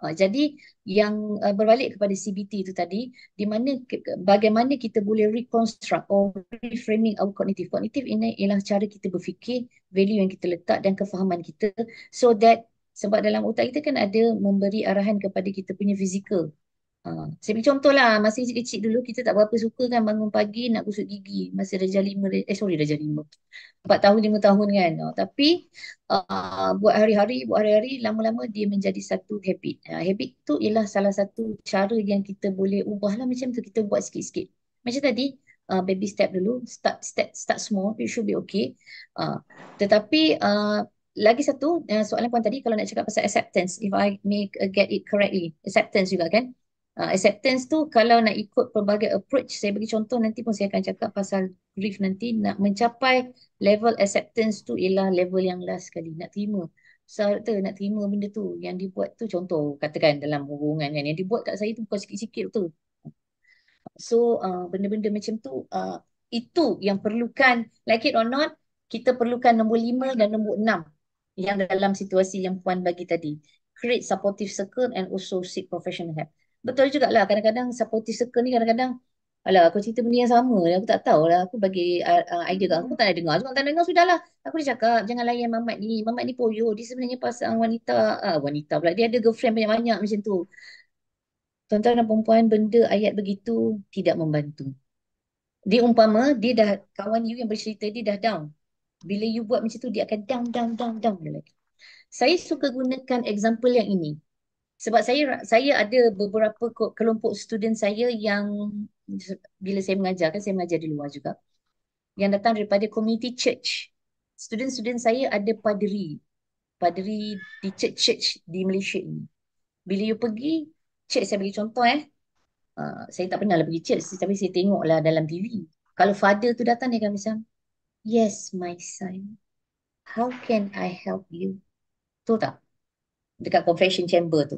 Uh, jadi yang uh, berbalik kepada CBT itu tadi di mana bagaimana kita boleh reconstruct or reframing our cognitive cognitive ini ialah cara kita berfikir value yang kita letak dan kefahaman kita so that sebab dalam otak kita kan ada memberi arahan kepada kita punya fizikal. Ha. Saya beri contoh lah, masa kecil-kecil dulu kita tak berapa suka kan bangun pagi nak kusut gigi. Masa dah jadi lima, eh sorry dah jadi lima. Empat tahun, lima tahun kan. Ha. Tapi uh, buat hari-hari, buat hari-hari lama-lama dia menjadi satu habit. Ha. Habit tu ialah salah satu cara yang kita boleh ubah lah macam tu. Kita buat sikit-sikit. Macam tadi, Uh, baby step dulu start step start small it should be okay uh, tetapi uh, lagi satu uh, soalan puan tadi kalau nak cakap pasal acceptance if i make uh, get it correctly acceptance juga kan uh, acceptance tu kalau nak ikut pelbagai approach saya bagi contoh nanti pun saya akan cakap pasal grief nanti nak mencapai level acceptance tu ialah level yang last sekali nak terima So tu nak terima benda tu yang dibuat tu contoh katakan dalam hubungan kan yang dibuat kat saya tu bukan sikit-sikit tu so uh, benda-benda macam tu uh, itu yang perlukan like it or not kita perlukan nombor lima dan nombor enam yang dalam situasi yang puan bagi tadi create supportive circle and also seek professional help betul juga lah kadang-kadang supportive circle ni kadang-kadang Alah aku cerita benda yang sama aku tak tahu lah aku bagi uh, uh idea kan aku tak nak dengar sebab tak nak dengar sudahlah aku dah cakap jangan layan mamat ni mamat ni poyo dia sebenarnya pasang wanita ah uh, wanita pula dia ada girlfriend banyak-banyak macam tu tuan-tuan dan perempuan benda ayat begitu tidak membantu dia umpama dia dah kawan you yang bercerita dia dah down bila you buat macam tu dia akan down down down down lagi. Saya suka gunakan example yang ini. Sebab saya saya ada beberapa kelompok student saya yang bila saya mengajar kan saya mengajar di luar juga. Yang datang daripada community church. Student-student saya ada paderi. Paderi di church-church di Malaysia ini. Bila you pergi, church saya bagi contoh eh. Uh, saya tak pernah lah pergi church tapi saya tengoklah dalam TV. Kalau father tu datang dia akan macam, Yes, my son. How can I help you? Betul tak? Dekat confession chamber tu.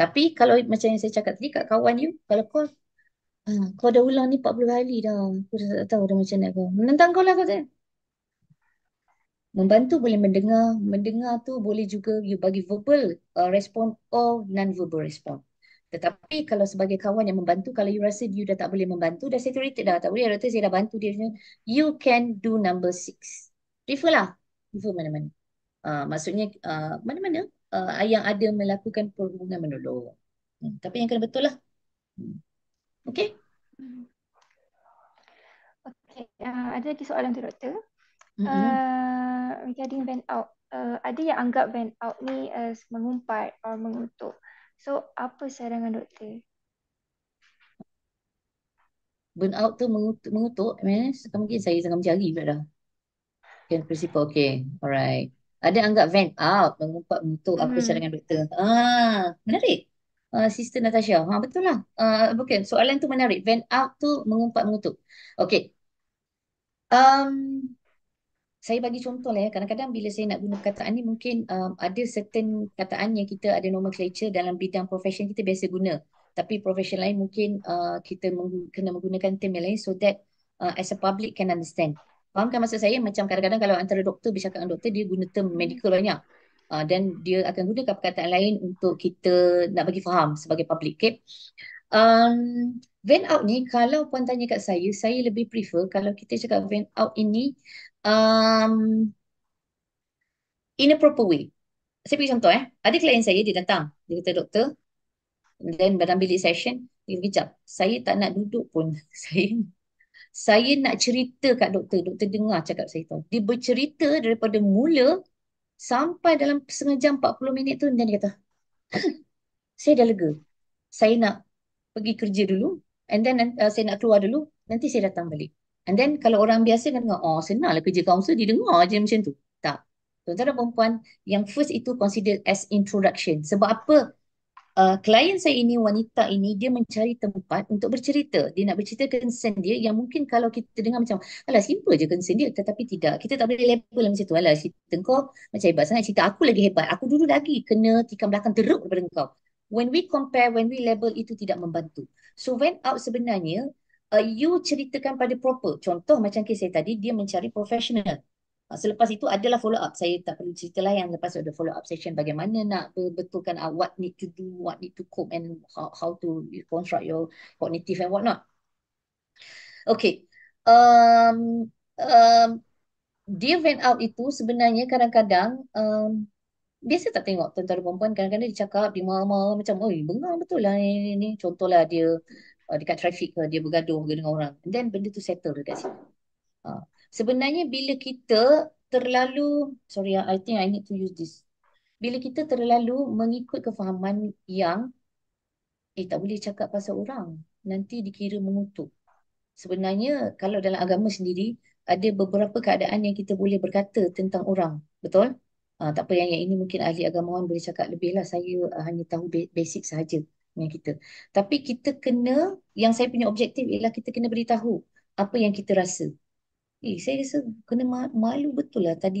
Tapi kalau macam yang saya cakap tadi kat kawan you, kalau kau ha, kau dah ulang ni 40 kali dah. Aku dah tak tahu dah macam nak kau. Menentang kau lah kata. Membantu boleh mendengar. Mendengar tu boleh juga you bagi verbal uh, respon or non-verbal respon. Tetapi kalau sebagai kawan yang membantu, kalau you rasa you dah tak boleh membantu, dah saturated dah, tak boleh, rata saya dah bantu dia, you can do number six. Refer lah. Refer mana-mana. Uh, maksudnya, uh, mana-mana uh, yang ada melakukan perhubungan menolong. Hmm. Tapi yang kena betul lah. Hmm. Okay? Okay. Uh, ada lagi soalan tu, Doktor. Mm-hmm. Uh, regarding burnout. Uh, ada yang anggap out ni uh, mengumpat atau mengutuk. So, apa sarangan doktor? Burn out tu mengutuk, mengutuk means mungkin saya tengah mencari pula dah. Okay, principal. Okay, alright. Ada anggap vent out, mengumpat, mengutuk, hmm. apa sarangan doktor? Ah, menarik. Uh, Sister Natasha, ha, betul lah. Uh, bukan, soalan tu menarik. Vent out tu mengumpat, mengutuk. Okay. Um, saya bagi contoh lah ya, kadang-kadang bila saya nak guna perkataan ni mungkin um, ada certain kataan yang kita ada nomenclature dalam bidang profession kita biasa guna. Tapi profession lain mungkin uh, kita meng- kena menggunakan term lain so that uh, as a public can understand. Fahamkan maksud saya macam kadang-kadang kalau antara doktor bercakap dengan doktor dia guna term medical banyak. Uh, dan dia akan guna perkataan lain untuk kita nak bagi faham sebagai public. Okay? Um, van out ni kalau puan tanya kat saya, saya lebih prefer kalau kita cakap vent out ini um, in a proper way. Saya beri contoh eh. Ada klien saya dia datang. Dia kata doktor. Then dalam bilik session. Dia kejap. Saya tak nak duduk pun. Saya saya nak cerita kat doktor. Doktor dengar cakap saya tau. Dia bercerita daripada mula sampai dalam setengah jam 40 minit tu. Dan dia kata, saya dah lega. Saya nak pergi kerja dulu. And then uh, saya nak keluar dulu. Nanti saya datang balik. And then kalau orang biasa kan dengar, oh senanglah kerja kaunsel, dia dengar je macam tu. Tak. Tuan-tuan dan perempuan, yang first itu consider as introduction. Sebab apa? Uh, klien saya ini, wanita ini, dia mencari tempat untuk bercerita. Dia nak bercerita concern dia yang mungkin kalau kita dengar macam, alah simple je concern dia tetapi tidak. Kita tak boleh label macam tu. Alah cerita kau macam hebat sangat. Cerita aku lagi hebat. Aku dulu lagi kena tikam belakang teruk daripada kau. When we compare, when we label itu tidak membantu. So when out sebenarnya, uh, you ceritakan pada proper. Contoh macam kes saya tadi, dia mencari profesional. Uh, selepas itu adalah follow up. Saya tak perlu ceritalah yang lepas ada follow up session bagaimana nak betulkan uh, what need to do, what need to cope and how, how to construct your cognitive and what not. Okay. Um, um, dia went out itu sebenarnya kadang-kadang um, Biasa tak tengok tentara perempuan kadang-kadang dia cakap, dia marah-marah macam, oi bengang betul lah ni, ni, ni. Contohlah dia uh, dekat trafik ke dia bergaduh ke dengan orang then benda tu settle dekat situ. Uh, sebenarnya bila kita terlalu sorry uh, I think I need to use this. Bila kita terlalu mengikut kefahaman yang eh tak boleh cakap pasal orang nanti dikira mengutuk. Sebenarnya kalau dalam agama sendiri ada beberapa keadaan yang kita boleh berkata tentang orang. Betul? Uh, tak apa yang, yang ini mungkin ahli agamawan boleh cakap lebih lah. Saya uh, hanya tahu basic sahaja dengan kita. Tapi kita kena, yang saya punya objektif ialah kita kena beritahu apa yang kita rasa. Eh, saya rasa kena malu betul lah tadi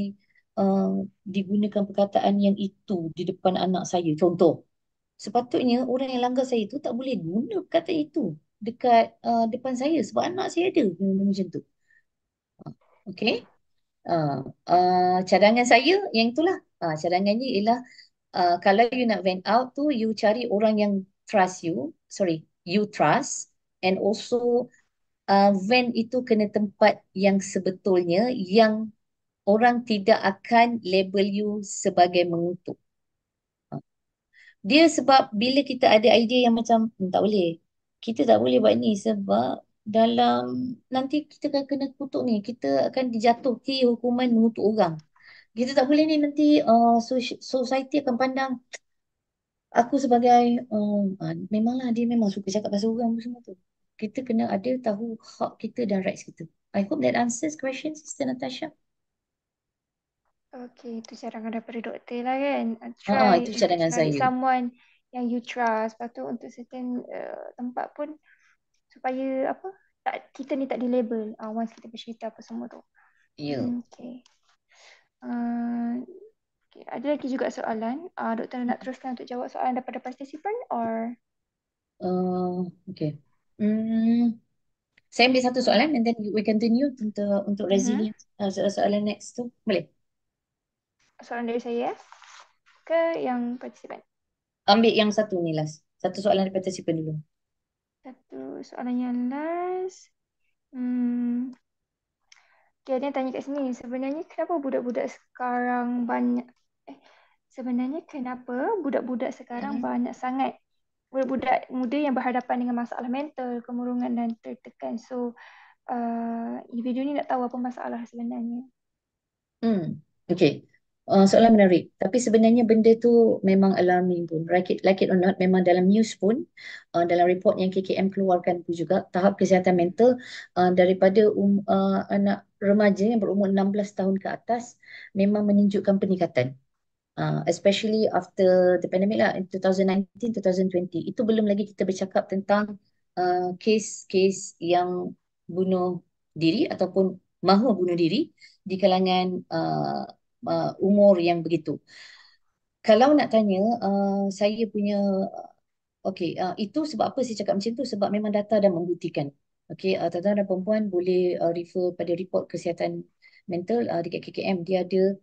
uh, digunakan perkataan yang itu di depan anak saya. Contoh, sepatutnya orang yang langgar saya itu tak boleh guna kata itu dekat uh, depan saya sebab anak saya ada macam tu. Ah, okay. Uh, ah, uh, ah, cadangan saya yang itulah. Uh, cadangannya ialah uh, kalau you nak vent out tu, you cari orang yang trust you sorry you trust and also uh, van itu kena tempat yang sebetulnya yang orang tidak akan label you sebagai mengutuk ha. dia sebab bila kita ada idea yang macam hm, tak boleh kita tak boleh buat ni sebab dalam nanti kita akan kena kutuk ni kita akan dijatuhkan hukuman mengutuk orang kita tak boleh ni nanti uh, society akan pandang aku sebagai um, uh, memanglah dia memang suka cakap pasal orang semua tu. Kita kena ada tahu hak kita dan rights kita. I hope that answers questions, Sister Natasha. Okay, itu cadangan daripada doktor lah kan. Ah, try ha, itu cadangan saya. Someone yang you trust. Lepas tu untuk certain uh, tempat pun supaya apa tak, kita ni tak di label uh, once kita bercerita apa semua tu. Ya. Yeah. Hmm, okay. Uh, Okay, ada lagi juga soalan. Uh, Doktor nak teruskan untuk jawab soalan daripada participant or? Uh, okay. Hmm. Saya ambil satu soalan and then we continue untuk untuk mhm. resilience uh-huh. uh, so- soalan next tu. Boleh? Soalan dari saya ke yang participant? Ambil yang satu ni last. Satu soalan dari participant dulu. Satu soalan yang last. Hmm. Okay, dia tanya kat sini. Sebenarnya kenapa budak-budak sekarang banyak eh sebenarnya kenapa budak-budak sekarang hmm. banyak sangat budak-budak muda yang berhadapan dengan masalah mental, kemurungan dan tertekan. So uh, video ni nak tahu apa masalah sebenarnya. Hmm. Okay. Uh, eh, soalan menarik. Tapi sebenarnya benda tu memang alarming pun. Like it, like it or not, memang dalam news pun, uh, dalam report yang KKM keluarkan tu juga, tahap kesihatan mental uh, daripada um, uh, anak remaja yang berumur 16 tahun ke atas memang menunjukkan peningkatan uh, especially after the pandemic lah in 2019 2020 itu belum lagi kita bercakap tentang uh, ah, case-case yang bunuh diri ataupun mahu bunuh diri di kalangan uh, uh, umur yang begitu kalau nak tanya uh, saya punya Okey, uh, itu sebab apa saya cakap macam tu? Sebab memang data dah membuktikan. Okey, uh, tuan-tuan dan perempuan boleh uh, refer pada report kesihatan mental uh, dekat KKM. Dia ada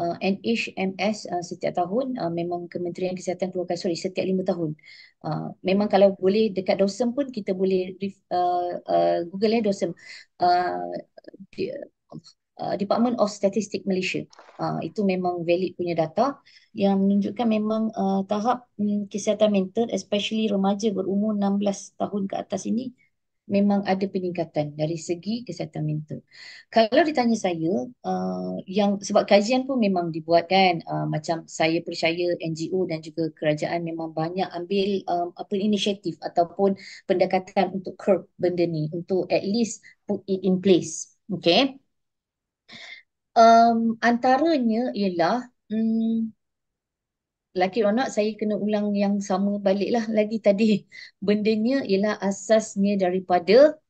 uh, NHMS uh, setiap tahun uh, memang Kementerian Kesihatan keluarkan sorry setiap lima tahun. Uh, memang kalau boleh dekat dosen pun kita boleh uh, uh, Google ya eh, dosen uh, di, uh, Department of Statistics Malaysia. Uh, itu memang valid punya data yang menunjukkan memang uh, tahap mm, kesihatan mental especially remaja berumur 16 tahun ke atas ini memang ada peningkatan dari segi kesihatan mental. Kalau ditanya saya, uh, yang sebab kajian pun memang dibuat kan, uh, macam saya percaya NGO dan juga kerajaan memang banyak ambil um, apa inisiatif ataupun pendekatan untuk curb benda ni, untuk at least put it in place. Okay. Um, antaranya ialah, um, lucky orang nak saya kena ulang yang sama baliklah lagi tadi. Bendanya ialah asasnya daripada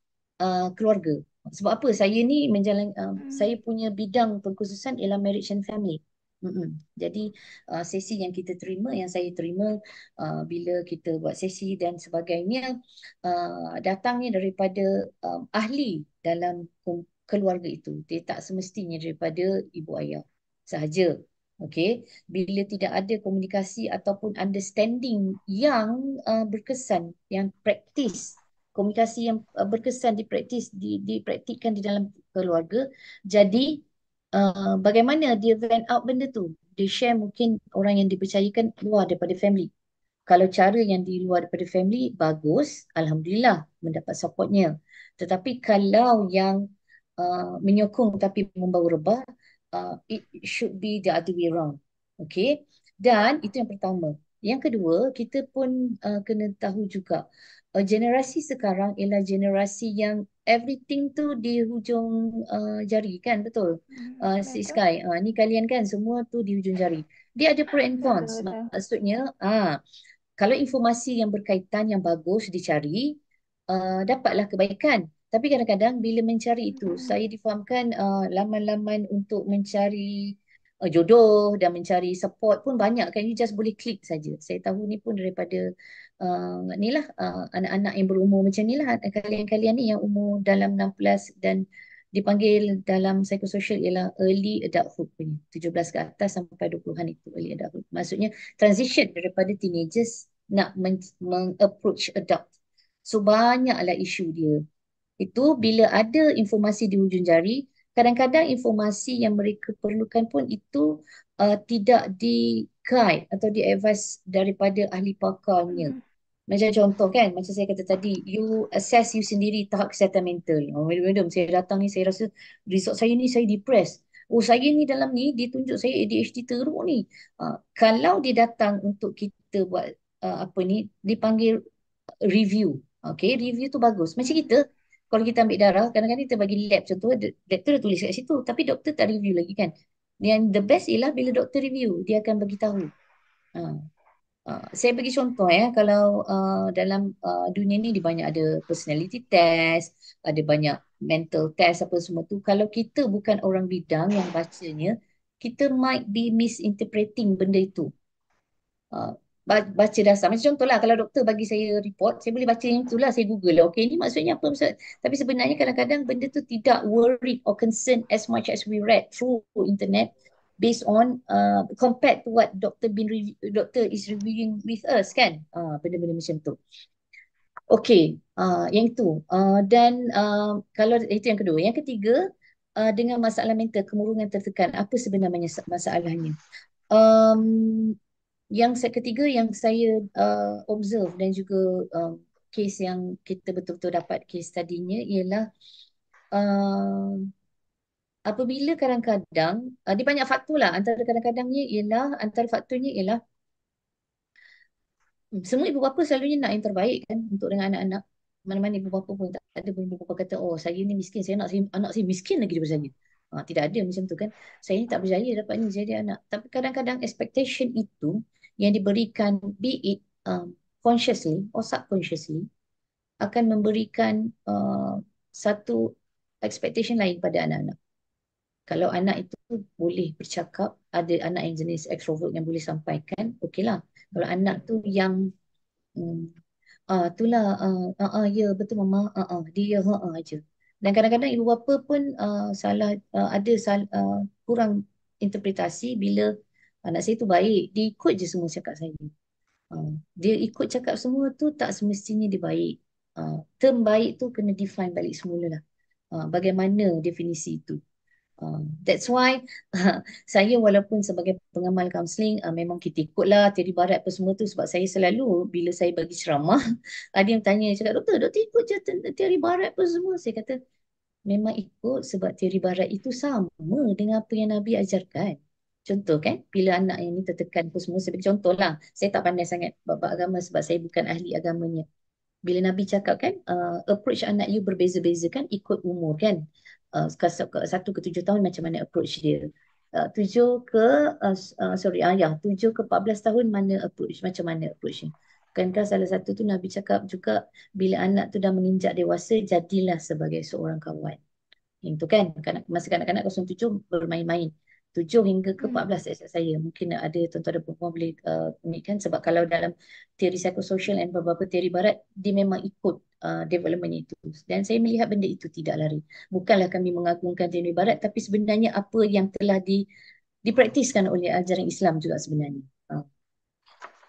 uh, keluarga. Sebab apa? Saya ni menjalan uh, hmm. saya punya bidang pengkhususan ialah marriage and family. Mm-mm. Jadi uh, sesi yang kita terima yang saya terima uh, bila kita buat sesi dan sebagainya uh, datangnya daripada um, ahli dalam keluarga itu. Dia tak semestinya daripada ibu ayah sahaja Okay, bila tidak ada komunikasi ataupun understanding yang uh, berkesan, yang praktis, komunikasi yang uh, berkesan dipraktis, di, dipraktikkan di dalam keluarga, jadi uh, bagaimana dia vent out benda tu? Dia share mungkin orang yang dipercayakan luar daripada family. Kalau cara yang di luar daripada family, bagus, Alhamdulillah mendapat supportnya. Tetapi kalau yang uh, menyokong tapi membawa rebah, uh, it should be the other way around. Okay. Dan itu yang pertama. Yang kedua, kita pun uh, kena tahu juga uh, generasi sekarang ialah generasi yang everything tu di hujung uh, jari kan betul? Hmm, uh, Sky, uh, ni kalian kan semua tu di hujung jari. Dia ada pro and cons. Maksudnya, uh, kalau informasi yang berkaitan yang bagus dicari, uh, dapatlah kebaikan. Tapi kadang-kadang bila mencari itu, saya difahamkan uh, laman-laman untuk mencari uh, jodoh dan mencari support pun banyak kan. You just boleh klik saja. Saya tahu ni pun daripada uh, ni lah uh, anak-anak yang berumur macam ni lah. Kalian-kalian ni yang umur dalam 16 dan dipanggil dalam psikososial ialah early adulthood punya. 17 ke atas sampai 20-an itu early adulthood. Maksudnya transition daripada teenagers nak men- meng-approach adult. So banyaklah isu dia itu bila ada informasi di hujung jari kadang-kadang informasi yang mereka perlukan pun itu uh, tidak di guide atau di advise daripada ahli pakarnya hmm. macam contoh kan macam saya kata tadi you assess you sendiri tahap kesihatan mental oh madam saya datang ni saya rasa result saya ni saya depressed Oh saya ni dalam ni dia tunjuk saya ADHD teruk ni. Uh, kalau dia datang untuk kita buat uh, apa ni dipanggil review. Okay review tu bagus. Macam kita kalau kita ambil darah, kadang-kadang kita bagi lab contoh, lab tu dah tulis kat situ. Tapi doktor tak review lagi kan. Yang the best ialah bila doktor review, dia akan bagi tahu. Ha. Uh, saya bagi contoh ya, kalau uh, dalam uh, dunia ni dia banyak ada personality test, ada banyak mental test apa semua tu. Kalau kita bukan orang bidang yang bacanya, kita might be misinterpreting benda itu. Uh, baca dasar. Macam contohlah kalau doktor bagi saya report, saya boleh baca yang itulah, saya google lah. Okay, ni maksudnya apa? Maksud? Tapi sebenarnya kadang-kadang benda tu tidak worry or concern as much as we read through internet based on uh, compared to what doctor been re- doctor is reviewing with us kan? Uh, benda-benda macam tu. Okay, uh, ah, yang itu. Ah, dan uh, uh, kalau itu yang kedua. Yang ketiga, uh, dengan masalah mental, kemurungan tertekan, apa sebenarnya masalahnya? Um, yang set ketiga yang saya uh, observe dan juga uh, case yang kita betul-betul dapat case tadinya ialah uh, apabila kadang-kadang uh, ada banyak faktor lah antara kadang-kadangnya ialah antara faktornya ialah hmm, semua ibu bapa selalunya nak yang terbaik kan untuk dengan anak-anak mana-mana ibu bapa pun tak ada pun ibu bapa kata oh saya ni miskin saya nak saya, anak saya miskin lagi daripada saya ha, tidak ada macam tu kan saya ni tak berjaya dapat ni jadi anak tapi kadang-kadang expectation itu yang diberikan be it um, consciously or subconsciously akan memberikan uh, satu expectation lain pada anak-anak. Kalau anak itu boleh bercakap, ada anak yang jenis extrovert yang boleh sampaikan, okeylah. Kalau anak tu yang hmm, ah um, uh, itulah ah uh, uh, uh, ya betul mama, ah uh, uh, dia ha uh, uh, aja. Dan kadang-kadang ibu bapa pun uh, salah uh, ada sal, uh, kurang interpretasi bila anak saya tu baik dia ikut je semua cakap saya uh, dia ikut cakap semua tu tak semestinya dia baik uh, term baik tu kena define balik semula lah uh, ah, bagaimana definisi itu Uh, that's why uh, saya walaupun sebagai pengamal counselling uh, memang kita ikut lah teori barat apa semua tu sebab saya selalu bila saya bagi ceramah ada yang tanya cakap doktor doktor ikut je teori barat apa semua saya kata memang ikut sebab teori barat itu sama dengan apa yang Nabi ajarkan Contoh kan, bila anak yang ni tertekan pun semua, sebagai lah, saya tak pandai sangat bab agama sebab saya bukan ahli agamanya. Bila Nabi cakap kan, uh, approach anak you berbeza-beza kan, ikut umur kan. Uh, satu ke tujuh tahun macam mana approach dia. Uh, tujuh ke, uh, uh, sorry ayah, ya, tujuh ke empat belas tahun mana approach, macam mana approach ni. Bukankah salah satu tu Nabi cakap juga, bila anak tu dah meninjak dewasa, jadilah sebagai seorang kawan. Yang tu kan, masa kanak-kanak kosong tujuh bermain-main. Tujuh hingga ke hmm. empat belas asas saya. Mungkin ada tentu ada dan perempuan boleh uh, ni kan sebab kalau dalam teori psikososial dan beberapa teori barat dia memang ikut uh, development itu. Dan saya melihat benda itu tidak lari. Bukanlah kami mengagungkan teori barat tapi sebenarnya apa yang telah di dipraktiskan oleh ajaran Islam juga sebenarnya. Uh.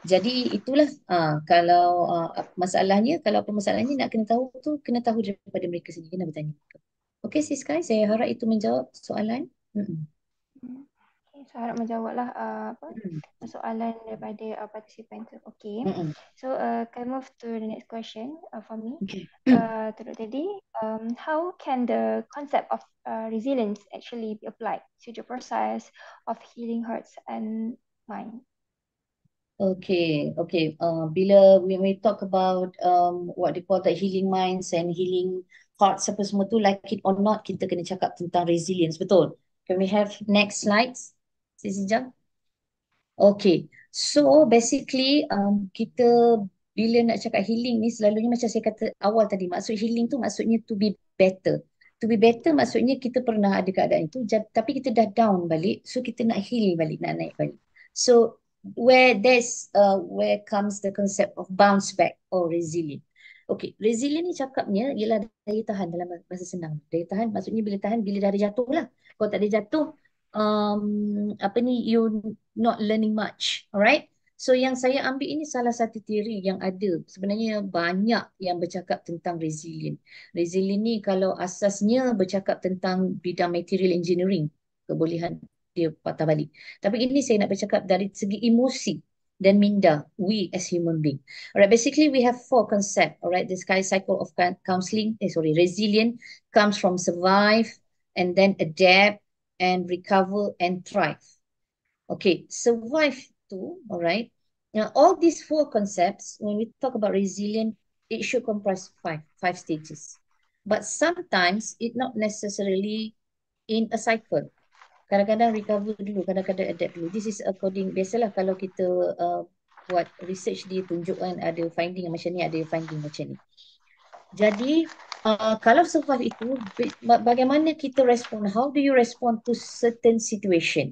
Jadi itulah uh, kalau uh, masalahnya kalau apa masalahnya nak kena tahu tu kena tahu daripada mereka sendiri nak bertanya. okay sis Sky, saya harap itu menjawab soalan. Mm-mm. Okay, So harap menjawablah uh, apa mm. soalan daripada uh, participant tu. Okay. Mm-mm. So uh, can move to the next question uh, for me. Okay. Uh, tadi, um, how can the concept of uh, resilience actually be applied to the process of healing hearts and mind? Okay, okay. Uh, bila when we talk about um, what they call the healing minds and healing hearts, apa semua tu, like it or not, kita kena cakap tentang resilience, betul? Can we have next slides, si Sisija? Okay. So basically, um, kita bila nak cakap healing ni selalunya macam saya kata awal tadi, maksud healing tu maksudnya to be better. To be better maksudnya kita pernah ada keadaan itu tapi kita dah down balik. So kita nak heal balik, nak naik balik. So where that's uh, where comes the concept of bounce back or resilient. Okey, resilient ni cakapnya ialah daya tahan dalam masa senang. Daya tahan maksudnya bila tahan bila dah ada jatuh lah. Kalau tak ada jatuh, um, apa ni, you not learning much. Alright? So yang saya ambil ini salah satu teori yang ada. Sebenarnya banyak yang bercakap tentang resilient. Resilient ni kalau asasnya bercakap tentang bidang material engineering. Kebolehan dia patah balik. Tapi ini saya nak bercakap dari segi emosi. then minda, we as human being. All right, basically we have four concepts, all right? This kind cycle of counseling, eh, sorry, resilient comes from survive and then adapt and recover and thrive. Okay, survive too, all right? Now, all these four concepts, when we talk about resilient, it should comprise five, five stages. But sometimes it not necessarily in a cycle. kadang-kadang recover dulu, kadang-kadang adapt dulu. This is according, biasalah kalau kita uh, buat research dia tunjukkan ada finding macam ni, ada finding macam ni. Jadi, uh, kalau survive itu, bagaimana kita respond? How do you respond to certain situation?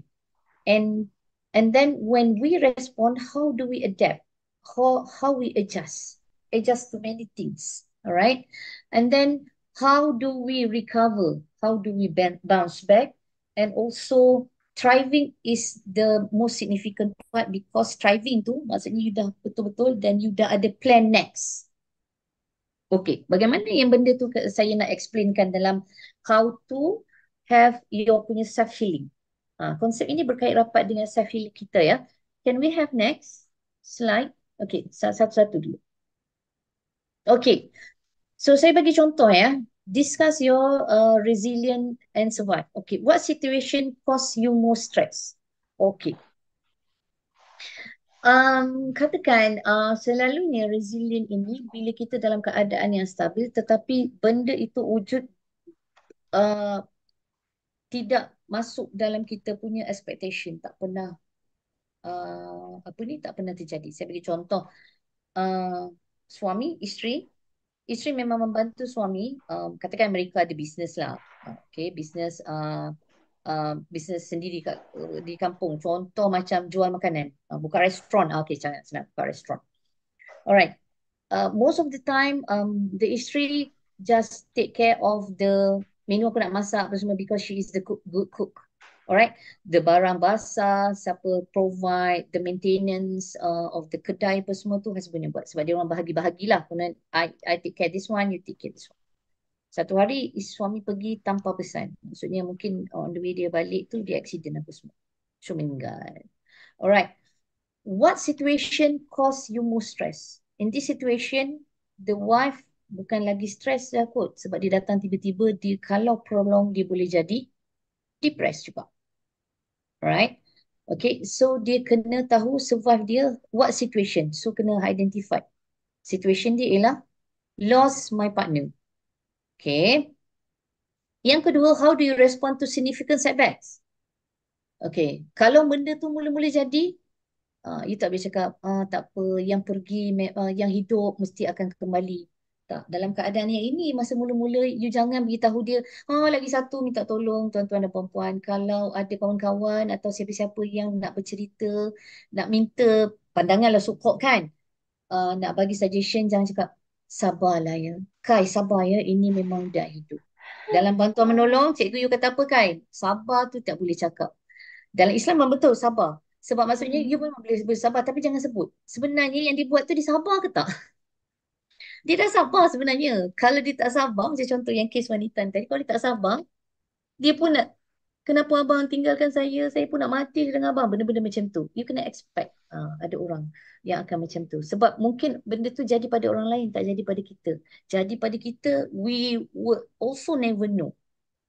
And and then when we respond, how do we adapt? How how we adjust? Adjust to many things, alright? And then how do we recover? How do we bounce back? and also thriving is the most significant part because thriving tu maksudnya you dah betul-betul dan you dah ada plan next. Okay, bagaimana yang benda tu saya nak explainkan dalam how to have your punya self-healing. Ha, konsep ini berkait rapat dengan self-healing kita ya. Can we have next slide? Okay, satu-satu dulu. Okay, so saya bagi contoh ya discuss your uh, resilient and survive. Okay, what situation cause you more stress? Okay. Um, katakan uh, selalunya resilient ini bila kita dalam keadaan yang stabil tetapi benda itu wujud uh, tidak masuk dalam kita punya expectation tak pernah uh, apa ni tak pernah terjadi saya bagi contoh uh, suami isteri isteri memang membantu suami um, katakan mereka ada bisnes lah okay bisnes uh, uh, bisnes sendiri kat, uh, di kampung contoh macam jual makanan uh, buka restoran ah, okay jangan senang buka restoran alright uh, most of the time um, the isteri just take care of the menu aku nak masak apa semua because she is the cook, good cook Alright, the barang basah, siapa provide the maintenance uh, of the kedai apa semua tu Hasbun yang buat. Sebab dia orang bahagi-bahagilah. Kena, I, I take care this one, you take care this one. Satu hari suami pergi tanpa pesan. Maksudnya mungkin on the way dia balik tu dia accident apa semua. So meninggal. Alright. What situation cause you most stress? In this situation, the wife bukan lagi stress dah kot. Sebab dia datang tiba-tiba, dia kalau prolong dia boleh jadi depressed juga. Alright. Okay, so dia kena tahu survive dia, what situation. So, kena identify. Situation dia ialah, lost my partner. Okay. Yang kedua, how do you respond to significant setbacks? Okay, kalau benda tu mula-mula jadi, uh, you tak boleh cakap, uh, tak apa, yang pergi, uh, yang hidup mesti akan kembali. Tak, dalam keadaan yang ini, masa mula-mula you jangan beritahu dia, oh, lagi satu minta tolong tuan-tuan dan perempuan, kalau ada kawan-kawan atau siapa-siapa yang nak bercerita, nak minta pandangan lah sukuk kan, uh, nak bagi suggestion, jangan cakap, sabarlah ya. Kai, sabar ya, ini memang dah hidup. Dalam bantuan menolong, cikgu you kata apa Kai? Sabar tu tak boleh cakap. Dalam Islam memang betul, sabar. Sebab maksudnya, hmm. you memang boleh bersabar tapi jangan sebut. Sebenarnya yang dibuat tu disabar ke tak? dia dah sabar sebenarnya. Kalau dia tak sabar, macam contoh yang kes wanita tadi, kalau dia tak sabar, dia pun nak, kenapa abang tinggalkan saya, saya pun nak mati dengan abang, benda-benda macam tu. You kena expect uh, ada orang yang akan macam tu. Sebab mungkin benda tu jadi pada orang lain, tak jadi pada kita. Jadi pada kita, we would also never know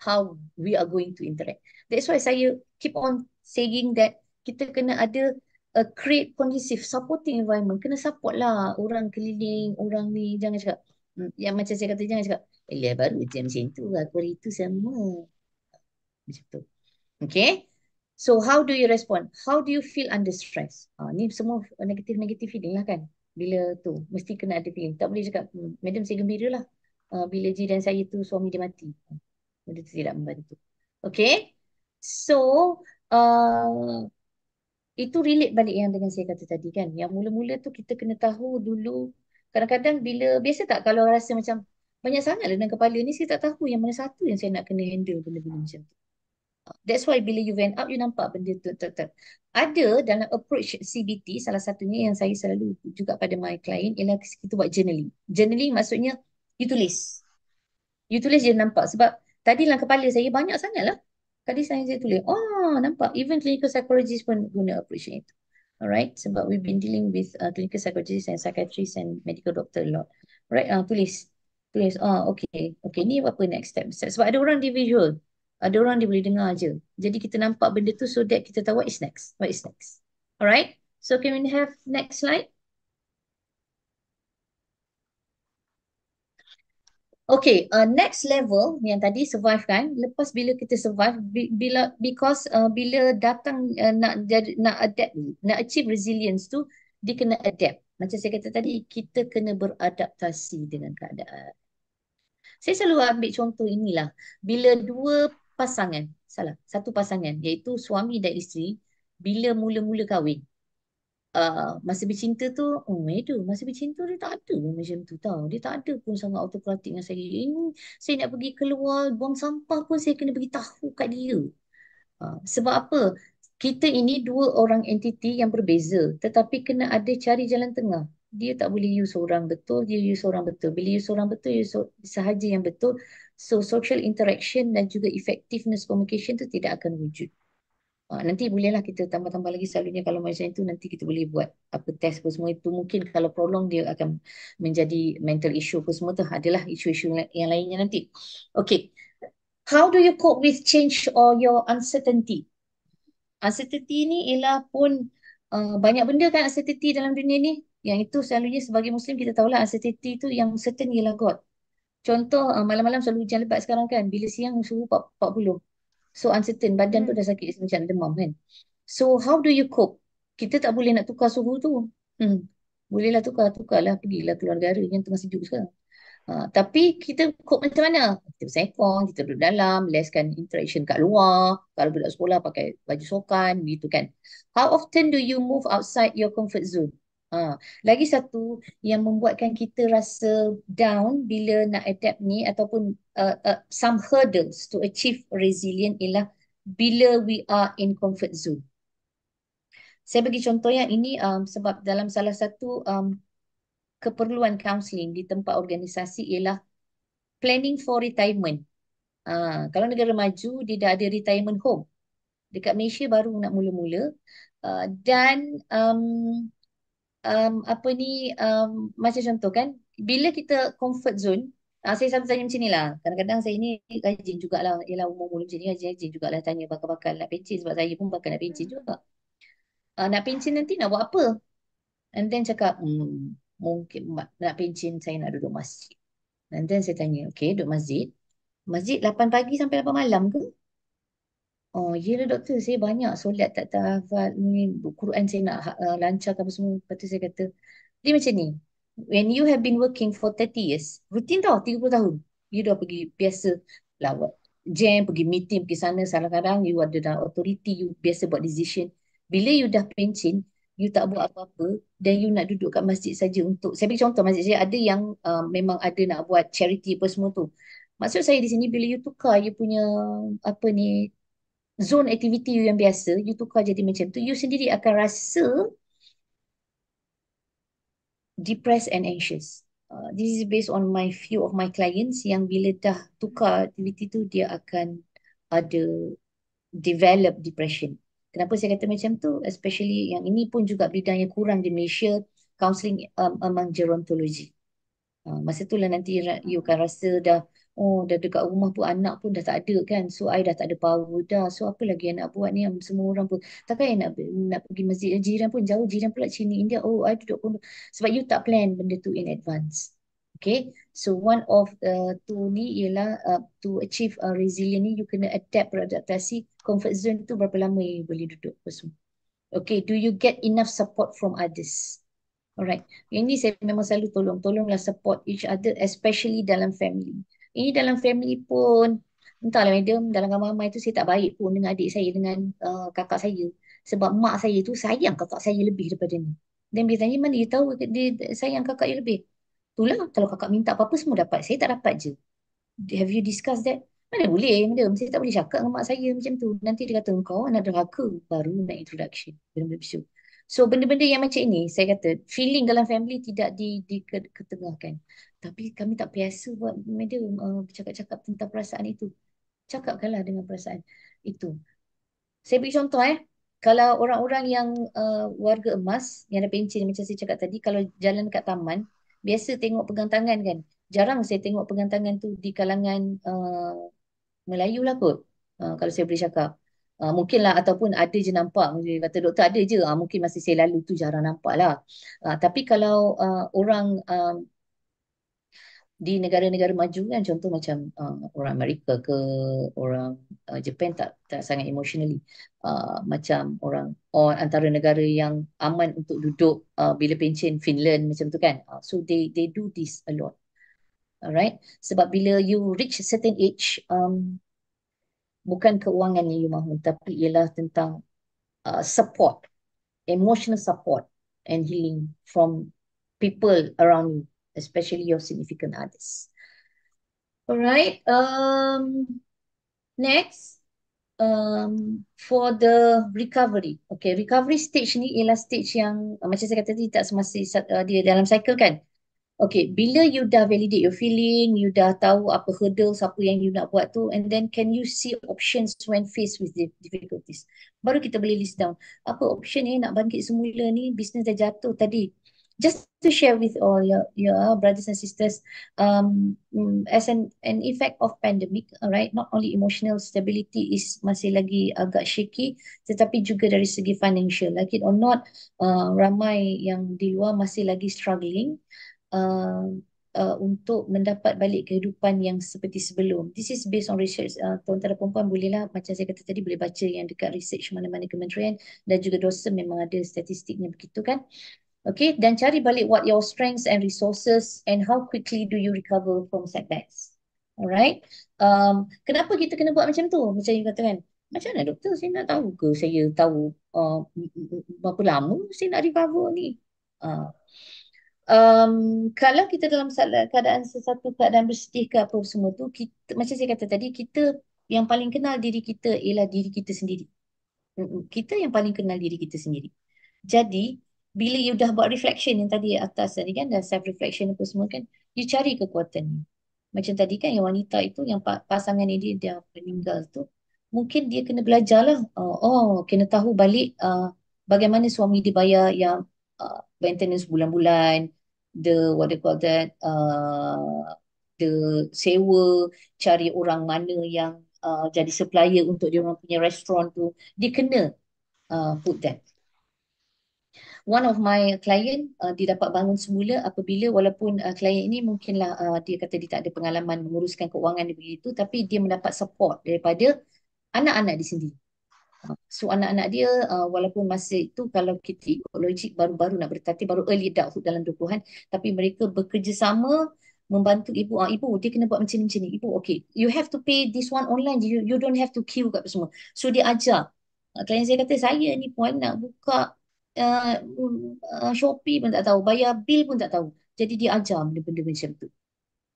how we are going to interact. That's why saya keep on saying that kita kena ada uh, create conducive supporting environment kena support lah orang keliling orang ni jangan cakap hmm, yang macam saya kata jangan cakap eh, Elia baru je macam tu aku hari tu sama macam tu okay so how do you respond how do you feel under stress uh, ni semua negative negative feeling lah kan bila tu mesti kena ada feeling tak boleh cakap hmm, madam saya gembira lah uh, bila jiran dan saya tu suami dia mati benda tu tidak membantu okay so uh, itu relate balik yang dengan saya kata tadi kan yang mula-mula tu kita kena tahu dulu kadang-kadang bila biasa tak kalau rasa macam banyak sangat dalam kepala ni saya tak tahu yang mana satu yang saya nak kena handle benda-benda macam tu that's why bila you went up you nampak benda tu ada dalam approach CBT salah satunya yang saya selalu juga pada my client ialah kita buat journaling journaling maksudnya you tulis you tulis je nampak sebab tadi dalam kepala saya banyak sangat lah tadi saya tulis oh Ah, nampak. Even clinical psychologists pun guna approach ni. Alright. Sebab we've been dealing with uh, clinical psychologists and psychiatrists and medical doctor a lot. Alright. Ah, uh, tulis. Tulis. Ah, okay. Okay. Ni apa next step? Sebab ada orang individual. Ada orang dia boleh dengar je. Jadi kita nampak benda tu so that kita tahu what is next. What is next. Alright. So can we have next slide? Okay, uh, next level yang tadi survive kan, lepas bila kita survive, bila because uh, bila datang uh, nak jadi nak adapt, nak achieve resilience tu, dia kena adapt. Macam saya kata tadi, kita kena beradaptasi dengan keadaan. Saya selalu ambil contoh inilah. Bila dua pasangan, salah, satu pasangan iaitu suami dan isteri bila mula-mula kahwin, Uh, masa bercinta tu oh meda eh, masa bercinta dia tak ada macam tu tau dia tak ada pun sangat autokratik dengan saya ini saya nak pergi keluar buang sampah pun saya kena bagi tahu kat dia uh, sebab apa kita ini dua orang entiti yang berbeza tetapi kena ada cari jalan tengah dia tak boleh you seorang betul dia you seorang betul bila you seorang betul you so, sahaja yang betul so social interaction dan juga effectiveness communication tu tidak akan wujud Uh, nanti bolehlah kita tambah-tambah lagi selalunya kalau macam itu nanti kita boleh buat apa test apa semua itu mungkin kalau prolong dia akan menjadi mental issue apa semua tu adalah isu-isu yang lainnya nanti. Okay. How do you cope with change or your uncertainty? Uncertainty ni ialah pun uh, banyak benda kan uncertainty dalam dunia ni. Yang itu selalunya sebagai Muslim kita tahulah uncertainty itu yang certain ialah God. Contoh uh, malam-malam selalu hujan lebat sekarang kan. Bila siang suhu 40 so uncertain badan tu hmm. dah sakit macam demam kan so how do you cope kita tak boleh nak tukar suhu tu hmm. bolehlah tukar tukarlah pergilah keluar negara yang tengah sejuk sekarang uh, tapi kita cope macam mana? Kita bersaikon, kita duduk dalam, lesskan interaction kat luar. Kalau budak sekolah pakai baju sokan, begitu kan. How often do you move outside your comfort zone? Ha. Lagi satu yang membuatkan kita rasa down bila nak adapt ni ataupun uh, uh, some hurdles to achieve resilient ialah bila we are in comfort zone. Saya bagi contoh yang ini um, sebab dalam salah satu um, keperluan counselling di tempat organisasi ialah planning for retirement. Uh, kalau negara maju, dia dah ada retirement home. Dekat Malaysia baru nak mula-mula. Uh, dan um, um, apa ni um, macam contoh kan bila kita comfort zone uh, saya selalu tanya macam ni lah kadang-kadang saya ni rajin jugalah ialah umur-umur macam ni rajin-rajin jugalah tanya bakal-bakal nak pencin sebab saya pun bakal nak pencin juga uh, nak pencin nanti nak buat apa and then cakap hmm, mungkin nak pencin saya nak duduk masjid and then saya tanya okay duduk masjid masjid 8 pagi sampai 8 malam ke Oh, ya yeah, doktor, saya banyak solat tak tahafal ni Quran saya nak uh, lancarkan apa semua. Lepas tu saya kata, dia macam ni. When you have been working for 30 years, rutin tau 30 tahun. You dah pergi biasa lawat jam, pergi meeting, pergi sana. Kadang-kadang you ada dalam authority, you biasa buat decision. Bila you dah pencin, you tak buat apa-apa dan you nak duduk kat masjid saja untuk saya beri contoh masjid saya ada yang uh, memang ada nak buat charity apa semua tu maksud saya di sini bila you tukar you punya apa ni zone aktiviti you yang biasa, you tukar jadi macam tu, you sendiri akan rasa depressed and anxious. Uh, this is based on my few of my clients yang bila dah tukar aktiviti tu, dia akan ada develop depression. Kenapa saya kata macam tu? Especially yang ini pun juga bidang yang kurang di Malaysia, counselling um, among gerontology. Uh, masa tu lah nanti you akan rasa dah Oh, dah dekat rumah pun anak pun dah tak ada kan. So, I dah tak ada power dah. So, apa lagi yang nak buat ni? Semua orang pun. Takkan yang nak, nak pergi masjid. Eh, jiran pun jauh. Jiran pula sini India. Oh, I duduk pun. Sebab you tak plan benda tu in advance. Okay. So, one of uh, two ni ialah uh, to achieve uh, resilient ni, you kena adapt beradaptasi. Comfort zone tu berapa lama you boleh duduk apa Okay. Do you get enough support from others? Alright. Yang ni saya memang selalu tolong. Tolonglah support each other especially dalam family. Ini dalam family pun Entahlah madam dalam ramai-ramai tu saya tak baik pun dengan adik saya dengan uh, kakak saya Sebab mak saya tu sayang kakak saya lebih daripada ni Dan dia tanya mana dia tahu dia sayang kakak dia lebih Itulah kalau kakak minta apa-apa semua dapat saya tak dapat je Have you discuss that? Mana boleh madam saya tak boleh cakap dengan mak saya macam tu Nanti dia kata kau anak deraka baru nak introduction Belum lebih sure So benda-benda yang macam ini saya kata feeling dalam family tidak di diketengahkan. Tapi kami tak biasa buat media uh, bercakap-cakap tentang perasaan itu. Cakapkanlah dengan perasaan itu. Saya beri contoh eh. Kalau orang-orang yang uh, warga emas yang ada pencin macam saya cakap tadi kalau jalan dekat taman biasa tengok pegang tangan kan. Jarang saya tengok pegang tangan tu di kalangan uh, Melayu lah kot. Uh, kalau saya boleh cakap. Uh, mungkinlah ataupun ada je nampak mungkin kata doktor ada je uh, mungkin masih saya lalu tu jarang nampak lah uh, ah, tapi kalau uh, orang um, di negara-negara maju kan contoh macam uh, orang Amerika ke orang uh, Japan tak tak sangat emotionally uh, macam orang or antara negara yang aman untuk duduk uh, bila pencen Finland macam tu kan uh, so they they do this a lot alright sebab bila you reach certain age um, bukan keuangan yang you mahu tapi ialah tentang uh, support emotional support and healing from people around you especially your significant others alright um next um for the recovery okay recovery stage ni ialah stage yang uh, macam saya kata tadi tak semasa uh, dia dalam cycle kan Okay, bila you dah validate your feeling, you dah tahu apa hurdles, apa yang you nak buat tu, and then can you see options when faced with the difficulties? Baru kita boleh list down. Apa option ni nak bangkit semula ni, business dah jatuh tadi. Just to share with all your, your uh, brothers and sisters, um, mm, as an, an effect of pandemic, alright, not only emotional stability is masih lagi agak shaky, tetapi juga dari segi financial. Like it or not, uh, ramai yang di luar masih lagi struggling. Um, uh, untuk mendapat balik kehidupan yang seperti sebelum. This is based on research. Uh, Tuan-tuan dan perempuan bolehlah macam saya kata tadi boleh baca yang dekat research mana-mana kementerian dan juga dosa memang ada statistiknya begitu kan. Okay dan cari balik what your strengths and resources and how quickly do you recover from setbacks. Alright. Um, kenapa kita kena buat macam tu? Macam yang kata kan. Macam mana doktor saya nak tahu ke saya tahu uh, berapa lama saya nak recover ni? Uh, um, kalau kita dalam keadaan sesuatu keadaan bersedih ke apa semua tu kita, macam saya kata tadi kita yang paling kenal diri kita ialah diri kita sendiri kita yang paling kenal diri kita sendiri jadi bila you dah buat reflection yang tadi atas tadi kan dan self reflection apa semua kan you cari kekuatan macam tadi kan yang wanita itu yang pasangan dia dia meninggal tu mungkin dia kena belajar lah oh, oh kena tahu balik uh, bagaimana suami dia bayar yang uh, maintenance bulan-bulan the what they call that uh, the sewa cari orang mana yang uh, jadi supplier untuk dia orang punya restoran tu dia kena uh, put that one of my client uh, dia dapat bangun semula apabila walaupun uh, client ini mungkinlah uh, dia kata dia tak ada pengalaman menguruskan keuangan dia begitu tapi dia mendapat support daripada anak-anak di sendiri. So anak-anak dia uh, walaupun masa itu kalau kita ikut logik baru-baru nak bertatih baru early adulthood dalam 20 tapi mereka bekerjasama membantu ibu ah ibu dia kena buat macam ni macam ni ibu okay you have to pay this one online you, you don't have to queue kat semua so dia ajar ah, klien saya kata saya ni puan nak buka uh, uh, Shopee pun tak tahu bayar bil pun tak tahu jadi dia ajar benda-benda macam tu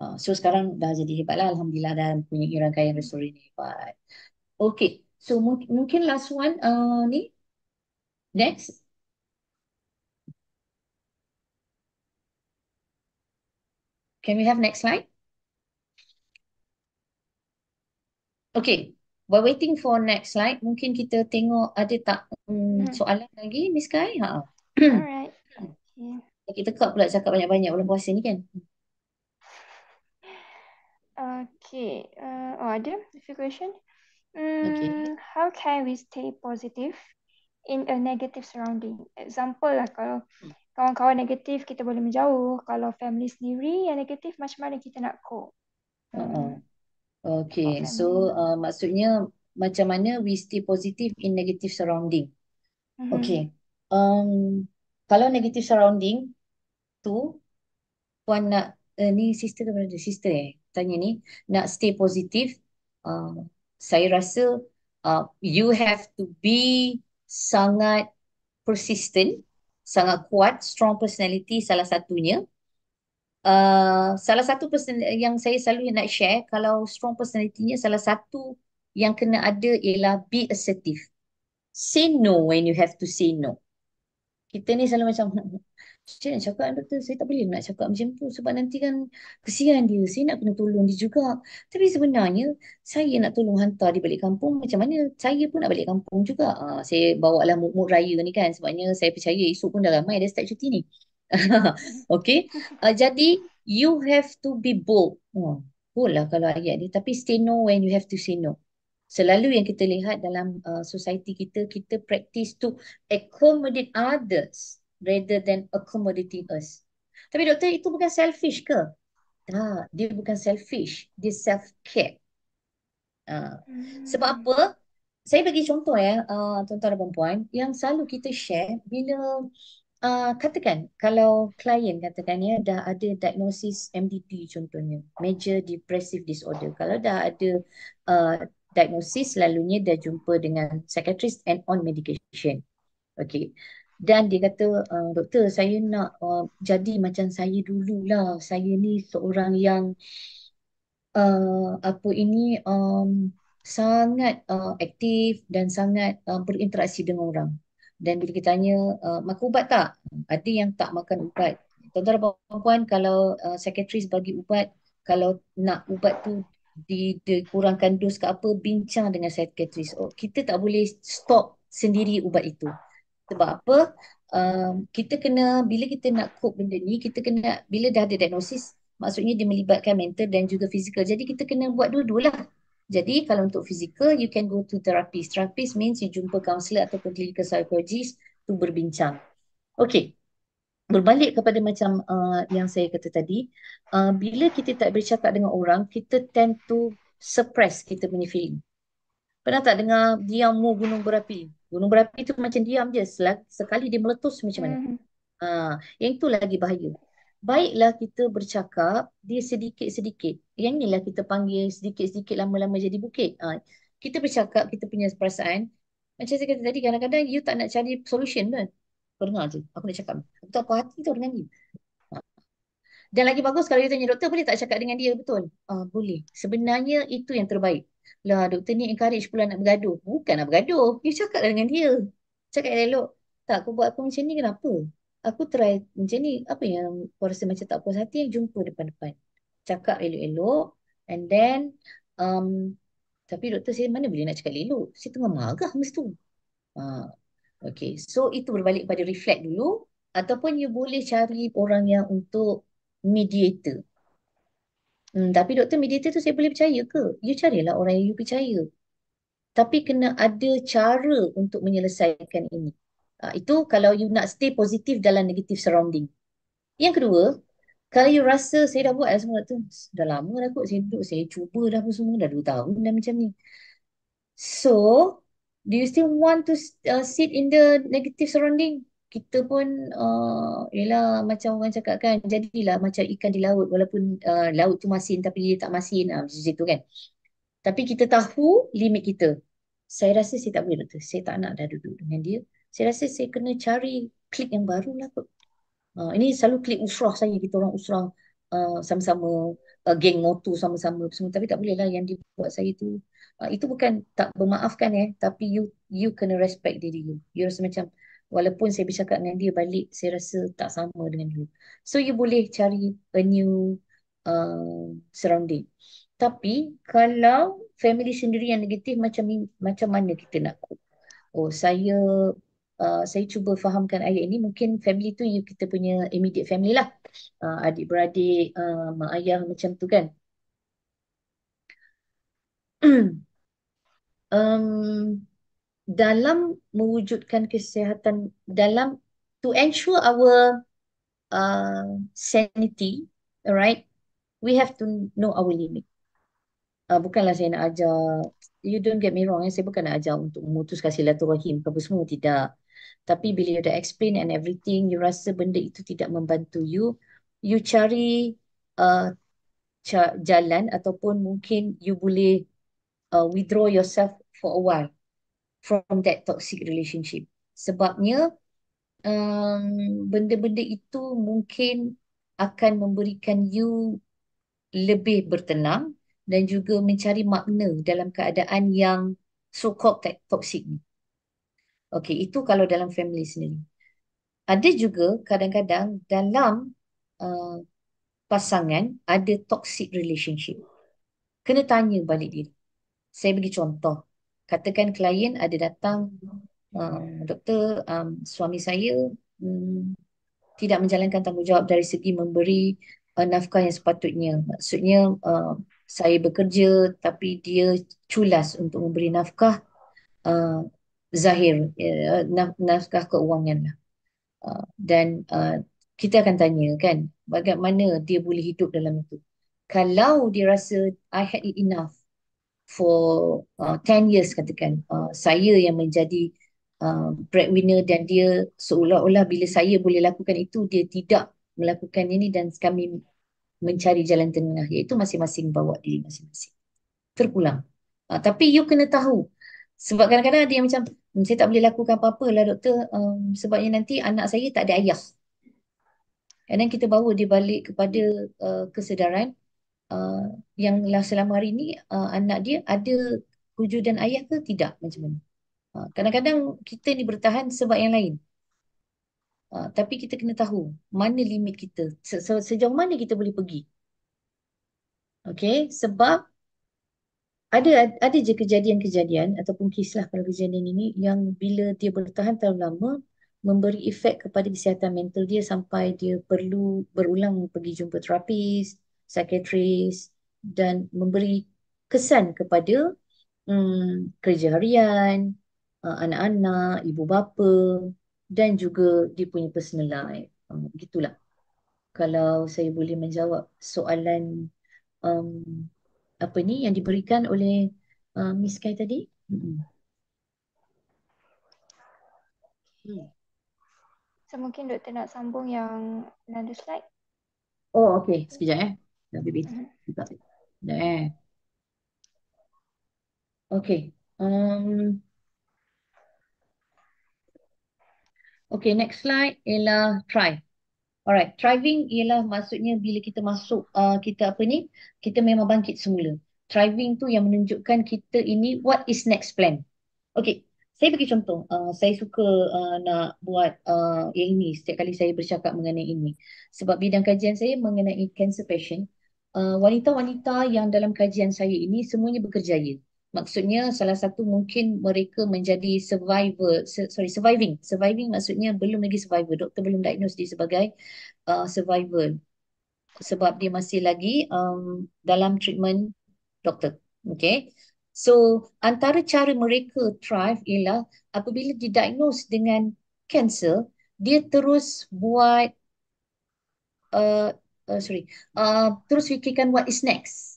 uh, so sekarang dah jadi hebat lah Alhamdulillah dan punya orang kaya restoran ni hebat okay So mungkin last one uh, ni. Next. Can we have next slide? Okay. we're waiting for next slide, mungkin kita tengok ada tak um, hmm. soalan lagi, Miss Kai? Ha. Alright. Yeah. Kita kak pula cakap banyak-banyak bulan puasa ni kan? Okay. Uh, oh, ada? A few questions? Okay. Hmm, how can we stay positive in a negative surrounding? Example lah kalau hmm. kawan-kawan negatif kita boleh menjauh. Kalau family sendiri yang negatif macam mana kita nak cope? Uh-uh. Okay, so uh, maksudnya macam mana we stay positive in negative surrounding? Mm-hmm. Okay, um, kalau negative surrounding tu, puan nak uh, ni sister ke berada sister? Eh? Tanya ni nak stay positive. Uh, saya rasa uh, you have to be sangat persistent, sangat kuat, strong personality salah satunya. Uh, salah satu person yang saya selalu nak share kalau strong personalitynya salah satu yang kena ada ialah be assertive. Say no when you have to say no. Kita ni selalu macam Saya nak cakap doktor, saya tak boleh nak cakap macam tu sebab nanti kan kesian dia, saya nak kena tolong dia juga. Tapi sebenarnya saya nak tolong hantar dia balik kampung macam mana saya pun nak balik kampung juga. Ha, saya bawa lah mood raya ni kan sebabnya saya percaya esok pun dah ramai dah start cuti ni. okay, uh, ah, jadi you have to be bold. Oh, bold lah kalau ayat ni tapi stay no when you have to say no. Selalu yang kita lihat dalam uh, society kita, kita practice to accommodate others rather than accommodating us. Tapi doktor, itu bukan selfish ke? Tak, dia bukan selfish. Dia self-care. Uh, sebab apa? Saya bagi contoh ya, uh, tuan-tuan dan perempuan, yang selalu kita share bila uh, katakan, kalau klien katakan ya, dah ada diagnosis MDD contohnya, Major Depressive Disorder. Kalau dah ada uh, diagnosis, selalunya dah jumpa dengan psychiatrist and on medication. Okay dan dia kata ah, doktor saya nak uh, jadi macam saya dululah saya ni seorang yang uh, apa ini um, sangat uh, aktif dan sangat uh, berinteraksi dengan orang dan bila kita tanya uh, makan ubat tak ada yang tak makan ubat tuan-tuan dan puan kalau uh, secretaries bagi ubat kalau nak ubat tu dikurangkan dos ke apa bincang dengan secretaries oh, kita tak boleh stop sendiri ubat itu sebab apa? Um, kita kena bila kita nak cope benda ni, kita kena bila dah ada diagnosis, maksudnya dia melibatkan mental dan juga fizikal. Jadi kita kena buat dua lah. Jadi kalau untuk fizikal, you can go to therapist. Therapist means you jumpa counselor ataupun clinical psychologist tu berbincang. Okay. Berbalik kepada macam uh, yang saya kata tadi, uh, bila kita tak bercakap dengan orang, kita tend to suppress kita punya feeling. Pernah tak dengar diam mu gunung berapi? Gunung berapi tu macam diam je. Selagi, sekali dia meletus macam mana. Hmm. Ha, yang itu lagi bahaya. Baiklah kita bercakap dia sedikit-sedikit. Yang ni lah kita panggil sedikit-sedikit lama-lama jadi bukit. Ha, kita bercakap, kita punya perasaan. Macam saya kata tadi, kadang-kadang you tak nak cari solution kan? Kau dengar tu. Aku nak cakap. Aku tak puas hati tau dengan you. Dan lagi bagus kalau dia tanya doktor boleh tak cakap dengan dia betul? Uh, boleh. Sebenarnya itu yang terbaik. Lah doktor ni encourage pula nak bergaduh. Bukan nak bergaduh. You cakap lah dengan dia. Cakap yang elok. Tak aku buat aku macam ni kenapa? Aku try macam ni. Apa yang kau rasa macam tak puas hati? yang Jumpa depan-depan. Cakap elok-elok. And then. Um, tapi doktor saya mana boleh nak cakap elok. Saya tengah marah masa tu. Uh, okay. So itu berbalik pada reflect dulu. Ataupun you boleh cari orang yang untuk mediator. Hmm, tapi doktor mediator tu saya boleh percaya ke? You carilah orang yang you percaya. Tapi kena ada cara untuk menyelesaikan ini. Ha, itu kalau you nak stay positif dalam negatif surrounding. Yang kedua, kalau you rasa saya dah buat lah semua tu. Dah lama dah kot saya duduk, saya cuba dah apa semua. Dah 2 tahun dah macam ni. So, do you still want to uh, sit in the negative surrounding? kita pun uh, eh, yalah, macam orang cakap kan jadilah macam ikan di laut walaupun uh, laut tu masin tapi dia tak masin uh, macam tu kan tapi kita tahu limit kita saya rasa saya tak boleh doktor saya tak nak dah duduk dengan dia saya rasa saya kena cari klik yang baru lah kot uh, ini selalu klik usrah saya kita orang usrah eh, sama-sama uh, geng motor sama-sama semua tapi tak boleh lah yang dia buat saya tu uh, itu bukan tak bermaafkan eh tapi you you kena respect diri you you rasa macam walaupun saya bercakap dengan dia balik saya rasa tak sama dengan dulu so you boleh cari a new uh, surrounding tapi kalau family sendiri yang negatif macam macam mana kita nak cope oh saya Uh, saya cuba fahamkan ayat ini mungkin family tu you kita punya immediate family lah uh, adik beradik uh, mak ayah macam tu kan um, dalam mewujudkan kesihatan dalam to ensure our uh, sanity, alright, we have to know our limit. Uh, bukanlah saya nak ajar, you don't get me wrong, eh? saya bukan nak ajar untuk memutuskan silaturahim, kamu semua tidak. Tapi bila you dah explain and everything, you rasa benda itu tidak membantu you, you cari uh, jalan ataupun mungkin you boleh uh, withdraw yourself for a while from that toxic relationship. Sebabnya um, benda-benda um, itu mungkin akan memberikan you lebih bertenang dan juga mencari makna dalam keadaan yang so-called toxic. Okay, itu kalau dalam family sendiri. Ada juga kadang-kadang dalam uh, pasangan ada toxic relationship. Kena tanya balik diri. Saya bagi contoh katakan klien ada datang um, doktor um, suami saya um, tidak menjalankan tanggungjawab dari segi memberi uh, nafkah yang sepatutnya maksudnya uh, saya bekerja tapi dia culas untuk memberi nafkah uh, zahir uh, nafkah keuangan lah. uh, dan uh, kita akan tanya kan bagaimana dia boleh hidup dalam itu kalau dia rasa I had it enough for uh, 10 years katakan uh, saya yang menjadi uh, breadwinner dan dia seolah-olah bila saya boleh lakukan itu dia tidak melakukan ini dan kami mencari jalan tengah iaitu masing-masing bawa diri masing-masing terpulang uh, tapi you kena tahu sebab kadang-kadang ada yang macam hmm, saya tak boleh lakukan apa-apa lah doktor um, sebabnya nanti anak saya tak ada ayah and kita bawa dia balik kepada uh, kesedaran uh, yang lah selama hari ni uh, anak dia ada wujud dan ayah ke tidak macam mana. Uh, kadang-kadang kita ni bertahan sebab yang lain. Uh, tapi kita kena tahu mana limit kita, se sejauh mana kita boleh pergi. Okay, sebab ada ada je kejadian-kejadian ataupun kisah kalau kejadian ini yang bila dia bertahan terlalu lama memberi efek kepada kesihatan mental dia sampai dia perlu berulang pergi jumpa terapis, secretaries dan memberi kesan kepada um, kerja harian, uh, anak-anak, ibu bapa dan juga dia punya personal life. Um, gitulah. Kalau saya boleh menjawab soalan um, apa ni yang diberikan oleh uh, Miss Kai tadi? Hmm. hmm. So mungkin doktor nak sambung yang another slide. Oh okay, sekejap eh. Ya. Mhm. dah bibit juga eh okay, um okay, next slide ialah try alright thriving ialah maksudnya bila kita masuk uh, kita apa ni kita memang bangkit semula thriving tu yang menunjukkan kita ini what is next plan Okay, saya bagi contoh, uh, saya suka uh, nak buat uh, yang ini setiap kali saya bercakap mengenai ini. Sebab bidang kajian saya mengenai cancer patient, uh, wanita-wanita yang dalam kajian saya ini semuanya berkerjaya. Maksudnya salah satu mungkin mereka menjadi survivor, sorry surviving. Surviving maksudnya belum lagi survivor. Doktor belum diagnose dia sebagai uh, survivor. Sebab dia masih lagi um, dalam treatment doktor. Okay. So antara cara mereka thrive ialah apabila didiagnose dengan cancer, dia terus buat uh, uh, sorry, uh, terus fikirkan what is next.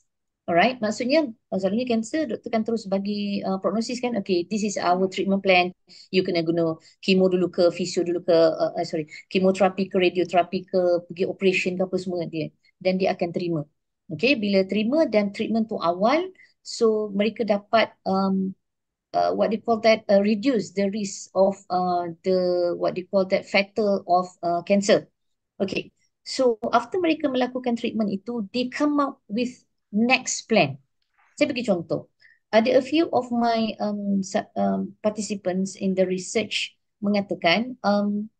Alright, maksudnya selalunya kanser doktor kan terus bagi uh, prognosis kan okay this is our treatment plan you kena guna chemo dulu ke physio dulu ke uh, uh, sorry chemotherapy ke radiotherapy ke pergi operation ke apa semua dia dan dia akan terima okay bila terima dan treatment tu awal so mereka dapat um, uh, what they call that uh, reduce the risk of uh, the what they call that fatal of uh, cancer okay So after mereka melakukan treatment itu, they come up with next plan. Saya bagi contoh. Ada a few of my um, um, participants in the research mengatakan um,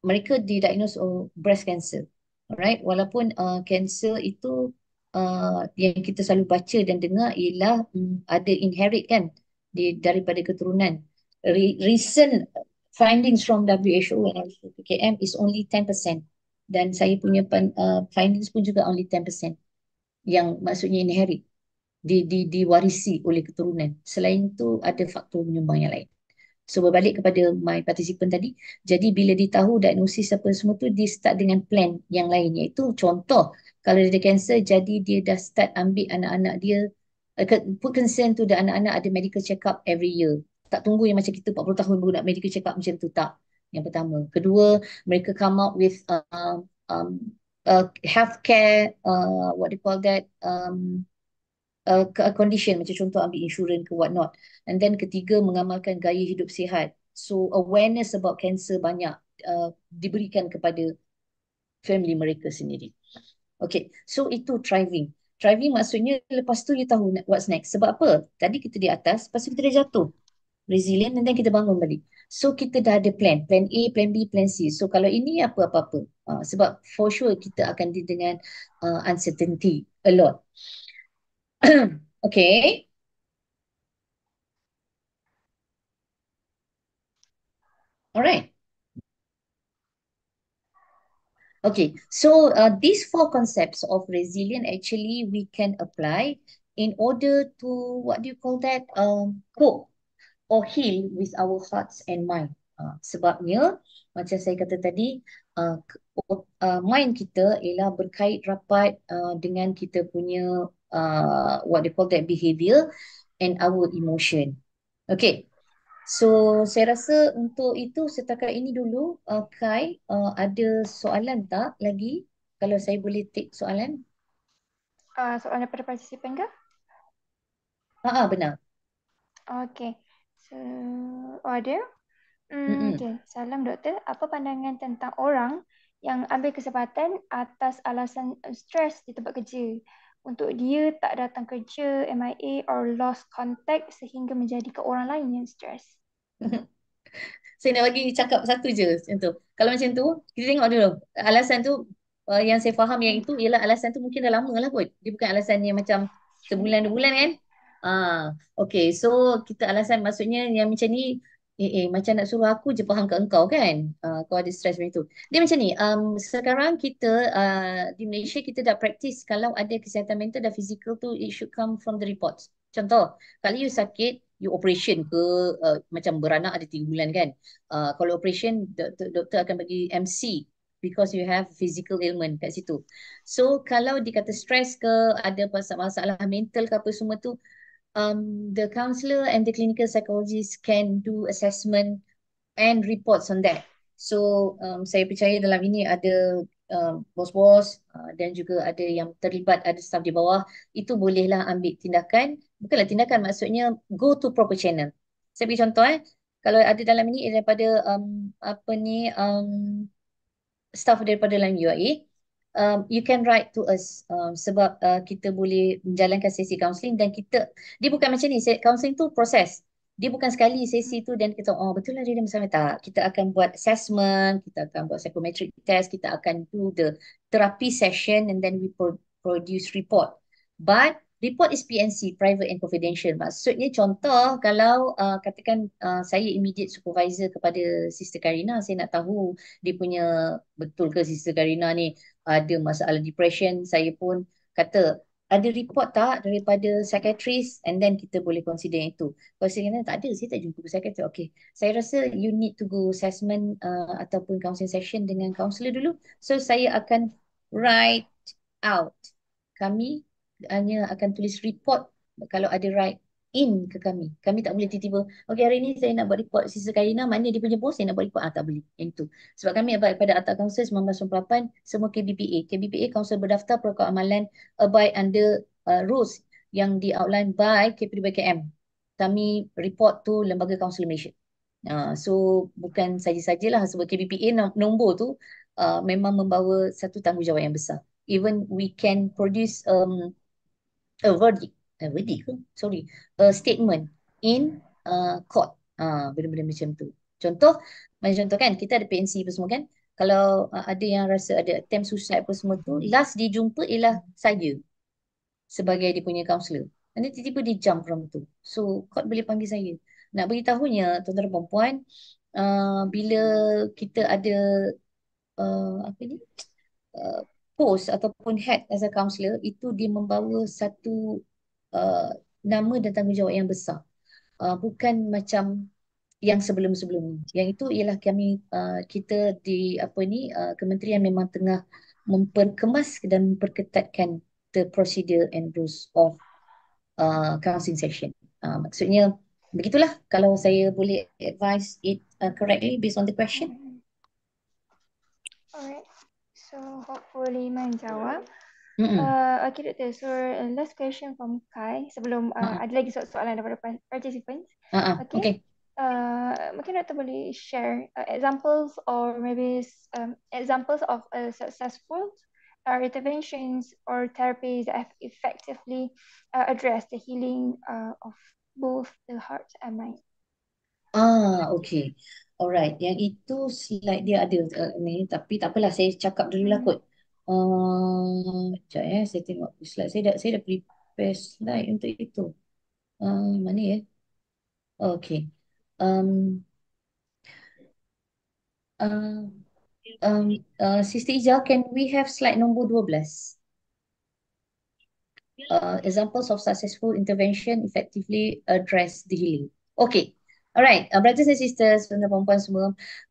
mereka didiagnose oh, breast cancer. Alright, walaupun uh, cancer itu uh, yang kita selalu baca dan dengar ialah um, ada inherit kan di, daripada keturunan. Re recent findings from WHO and KM is only 10% dan saya punya pen, uh, finance pun juga only 10% yang maksudnya inherit di di diwarisi oleh keturunan. Selain itu ada faktor penyumbang yang lain. So berbalik kepada my participant tadi, jadi bila dia tahu diagnosis apa semua tu dia start dengan plan yang lain iaitu contoh kalau dia ada cancer jadi dia dah start ambil anak-anak dia eh, put concern tu dia anak-anak ada medical check up every year. Tak tunggu yang macam kita 40 tahun baru nak medical check up macam tu tak yang pertama kedua mereka come up with um um uh, healthcare uh, what they call that um a condition macam contoh ambil insurans ke what not and then ketiga mengamalkan gaya hidup sihat so awareness about cancer banyak uh, diberikan kepada family mereka sendiri Okay, so itu thriving. Thriving maksudnya lepas tu you tahu what's next. Sebab apa? Tadi kita di atas, lepas tu kita dah jatuh. Resilient and then kita bangun balik. So kita dah ada plan, plan A, plan B, plan C. So kalau ini apa-apa-apa. Uh, ah, sebab for sure kita akan di dengan uh, uncertainty a lot. okay. Alright. Okay, so uh, these four concepts of resilience actually we can apply in order to, what do you call that? Um, cope or heal with our hearts and mind. Uh, sebabnya macam saya kata tadi uh, uh, mind kita ialah berkait rapat uh, dengan kita punya uh, what they call that behavior and our emotion. Okay. So saya rasa untuk itu setakat ini dulu uh, Kai uh, ada soalan tak lagi? Kalau saya boleh tik soalan? Uh, soalan daripada participant ke? Ha, ha benar. Okay. So, eh, oh ada. Hmm, mm, okay. Salam doktor. Apa pandangan tentang orang yang ambil kesempatan atas alasan eh, stres di tempat kerja? Untuk dia tak datang kerja, MIA or lost contact sehingga menjadi ke orang lain yang stres. saya nak bagi cakap satu je macam tu. Kalau macam tu, kita tengok dulu. Alasan tu eh, yang saya faham yang itu ialah alasan tu mungkin dah lama lah kot. Dia bukan alasan yang macam sebulan dua bulan kan. Ah, okay. So kita alasan maksudnya yang macam ni eh, eh macam nak suruh aku je faham kat engkau kan? Ah, kau ada stres macam tu. Dia macam ni, um, sekarang kita uh, di Malaysia kita dah practice kalau ada kesihatan mental dan fizikal tu it should come from the report. Contoh, kalau you sakit, you operation ke uh, macam beranak ada 3 bulan kan? Uh, kalau operation, doktor, doktor akan bagi MC because you have physical ailment kat situ. So kalau dikata stress ke ada masalah mental ke apa semua tu, um, the counselor and the clinical psychologist can do assessment and reports on that. So um, saya percaya dalam ini ada um, bos-bos uh, dan juga ada yang terlibat ada staff di bawah itu bolehlah ambil tindakan bukanlah tindakan maksudnya go to proper channel. Saya bagi contoh eh kalau ada dalam ini daripada um, apa ni um, staff daripada dalam UIA um, you can write to us um, sebab uh, kita boleh menjalankan sesi counselling dan kita dia bukan macam ni counselling tu proses dia bukan sekali sesi tu dan kita oh betul lah dia macam ni tak kita akan buat assessment kita akan buat psychometric test kita akan do the therapy session and then we produce report but Report is PNC, private and confidential. Maksudnya contoh kalau uh, katakan uh, saya immediate supervisor kepada Sister Karina, saya nak tahu dia punya betul ke Sister Karina ni ada masalah depression saya pun kata ada report tak daripada psychiatrist and then kita boleh consider itu. Kalau saya kata tak ada, saya tak jumpa psychiatrist. Okay, saya rasa you need to go assessment uh, ataupun counseling session dengan counselor dulu. So saya akan write out. Kami hanya akan tulis report kalau ada write in ke kami. Kami tak boleh tiba-tiba, okay hari ni saya nak buat report sisa kaina, mana dia punya bos, saya nak buat report, ah tak boleh. Yang tu. Sebab kami abad pada Atta Kaunsel 1998, semua KBPA. KBPA, Kaunsel Berdaftar Perkara Amalan, abide under uh, rules yang di outline by KPBKM. Kami report tu Lembaga Kaunsel Malaysia. Uh, so bukan sahaja sajalah sebab KBPA nombor tu uh, memang membawa satu tanggungjawab yang besar. Even we can produce um, a verdict Uh, verdict ke? Sorry. A statement in uh, court. Uh, benda-benda macam tu. Contoh, macam contoh kan, kita ada PNC apa semua kan. Kalau uh, ada yang rasa ada attempt suicide apa semua tu, hmm. last dijumpa ialah saya sebagai dia punya counsellor. Nanti tiba-tiba dia jump from tu. So, court boleh panggil saya. Nak beritahunya, tuan-tuan perempuan, uh, bila kita ada uh, apa ni, uh, post ataupun head as a counsellor, itu dia membawa satu Uh, nama dan tanggungjawab yang besar. Uh, bukan macam yang sebelum-sebelum ni. Yang itu ialah kami uh, kita di apa ni uh, kementerian memang tengah memperkemas dan memperketatkan the procedure and rules of uh, counseling session. Uh, maksudnya begitulah kalau saya boleh advise it uh, correctly based on the question. Alright. So hopefully menjawab. Uh, okay doktor, so uh, last question from Kai sebelum uh, uh-huh. ada lagi soalan daripada participants. Uh-huh. Okay. okay. Uh, mungkin doktor boleh share uh, examples or maybe um, examples of a successful uh, interventions or therapies that have effectively uh, addressed the healing uh, of both the heart and mind. Ah, okay. Alright, yang itu slide dia ada uh, ni, tapi tak apalah saya cakap dulu lah mm-hmm. kot. mm Ehm, sekejap uh, ya, saya tengok slide. Saya dah, saya dah prepare slide untuk itu. Uh, mana ya? Okay. Um, uh, um, uh, Sister Ijal, can we have slide nombor 12? Uh, eh, examples of successful intervention effectively address the healing. Okay. Alright, uh, brothers and sisters, perempuan-perempuan semua,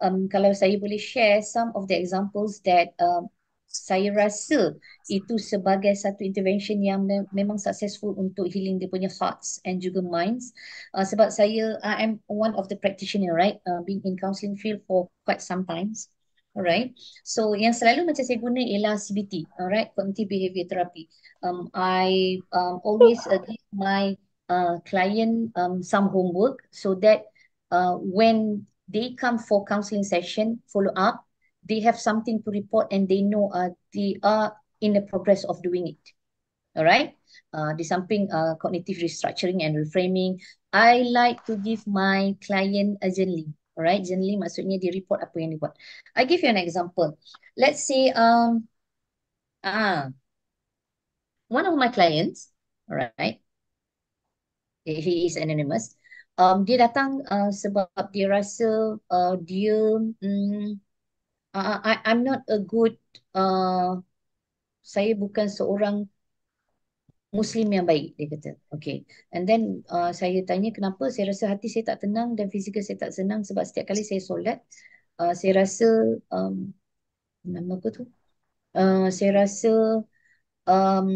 um, kalau saya boleh share some of the examples that um, saya rasa itu sebagai satu intervention yang memang successful untuk healing dia punya hearts and juga minds uh, sebab saya I am one of the practitioner right uh, being in counselling field for quite some times alright so yang selalu macam saya guna ialah CBT alright cognitive behaviour therapy um I um, always uh, give my uh, client um some homework so that uh, when they come for counselling session follow up they have something to report and they know uh, they are in the progress of doing it. All right. Uh, the something uh, cognitive restructuring and reframing. I like to give my client a journaling. All right. Journaling maksudnya dia report apa yang dia buat. I give you an example. Let's say um, ah, one of my clients, all right, he is anonymous. Um, dia datang uh, sebab dia rasa uh, dia mm, Uh, I I'm not a good uh, saya bukan seorang Muslim yang baik dia kata. Okay. And then uh, saya tanya kenapa saya rasa hati saya tak tenang dan fizikal saya tak senang sebab setiap kali saya solat uh, saya rasa um, nama apa tu? Uh, saya rasa um,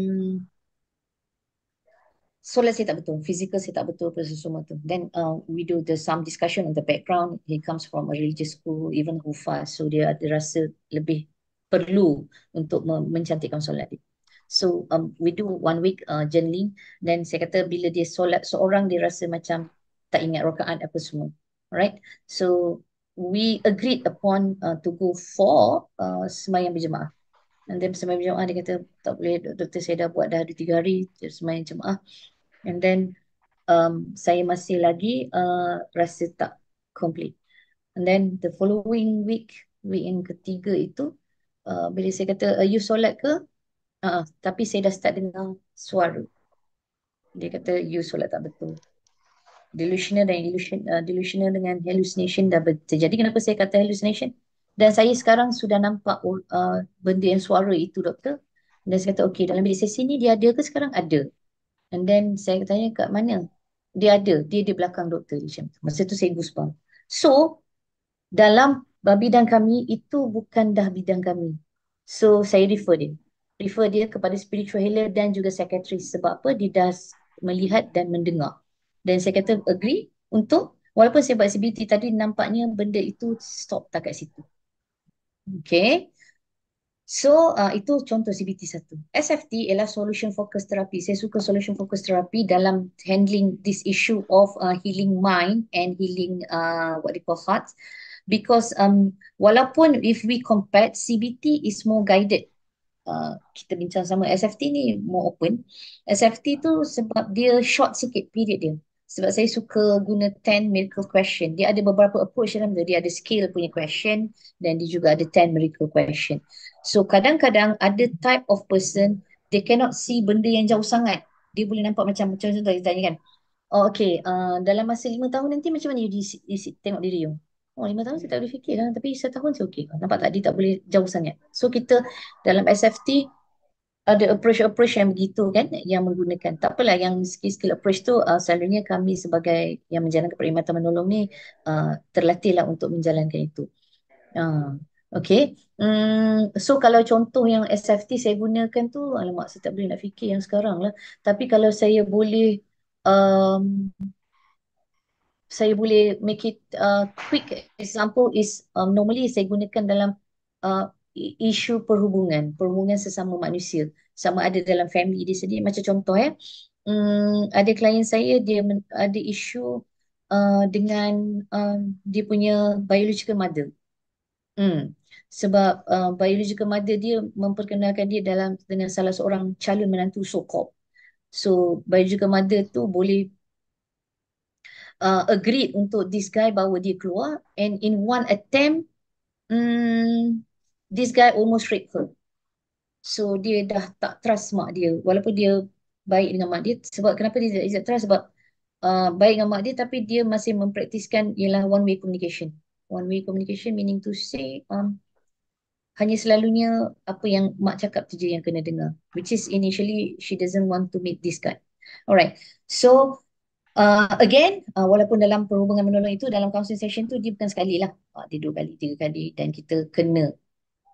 so let's say tak betul physical saya tak betul apa semua tu then uh, we do the some discussion on the background he comes from a religious school even hufa so dia ada rasa lebih perlu untuk mencantikkan solat dia so um, we do one week uh, journaling then saya kata bila dia solat seorang dia rasa macam tak ingat rakaat apa semua right so we agreed upon uh, to go for uh, semayang berjemaah And then semayang berjemaah dia kata tak boleh doktor saya dah buat dah 2 tiga hari semayang berjemaah and then um, saya masih lagi uh, rasa tak complete. And then the following week, week yang ketiga itu, uh, bila saya kata, are you solat ke? Uh, tapi saya dah start dengar suara. Dia kata, you solat tak betul. Delusional dan illusion, uh, delusional dengan hallucination dah betul. Jadi Kenapa saya kata hallucination? Dan saya sekarang sudah nampak uh, benda yang suara itu, doktor. Dan saya kata, okay, dalam bilik sesi ni dia ada ke sekarang? Ada. And then saya tanya kat mana? Dia ada, dia di belakang doktor Hisham. Masa tu saya gusbang. So, dalam bidang kami, itu bukan dah bidang kami. So, saya refer dia. Refer dia kepada spiritual healer dan juga psychiatrist. Sebab apa? Dia dah melihat dan mendengar. Dan saya kata agree untuk, walaupun saya buat CBT tadi, nampaknya benda itu stop tak kat situ. Okay. So uh, itu contoh CBT satu. SFT ialah solution focus therapy. Saya suka solution focus therapy dalam handling this issue of uh, healing mind and healing uh, what they call heart. Because um, walaupun if we compare CBT is more guided. Uh, kita bincang sama SFT ni more open. SFT tu sebab dia short sikit period dia. Sebab saya suka guna 10 miracle question. Dia ada beberapa approach dalam dia. Dia ada scale punya question dan dia juga ada 10 miracle question. So kadang-kadang ada type of person they cannot see benda yang jauh sangat. Dia boleh nampak macam macam contoh dia tanya kan. Oh okay, uh, dalam masa lima tahun nanti macam mana you, di, di, di, tengok diri you? Oh lima tahun saya tak boleh fikir kan? tapi satu tahun saya okay. Oh, nampak tak dia tak boleh jauh sangat. So kita dalam SFT ada approach-approach yang begitu kan yang menggunakan. Tak apalah yang skill-skill approach tu uh, selalunya kami sebagai yang menjalankan perkhidmatan menolong ni uh, terlatihlah untuk menjalankan itu. Uh, Okay. Hmm, so kalau contoh yang SFT saya gunakan tu, alamak saya tak boleh nak fikir yang sekarang lah. Tapi kalau saya boleh, um, saya boleh make it uh, quick example is um, normally saya gunakan dalam uh, isu perhubungan, perhubungan sesama manusia. Sama ada dalam family dia sendiri. Macam contoh ya, eh. hmm, ada klien saya dia ada isu uh, dengan uh, dia punya biological mother. Hmm sebab uh, biological mother dia memperkenalkan dia dalam dengan salah seorang calon menantu sokop. So biological mother tu boleh uh, agree untuk this guy bawa dia keluar and in one attempt um, this guy almost rape her. So dia dah tak trust mak dia walaupun dia baik dengan mak dia sebab kenapa dia tak trust sebab uh, baik dengan mak dia tapi dia masih mempraktiskan ialah one way communication. One way communication meaning to say um, hanya selalunya apa yang mak cakap tu je yang kena dengar which is initially she doesn't want to meet this guy alright so uh, again uh, walaupun dalam perhubungan menolong itu dalam counseling session tu dia bukan sekali lah uh, dia dua kali tiga kali dan kita kena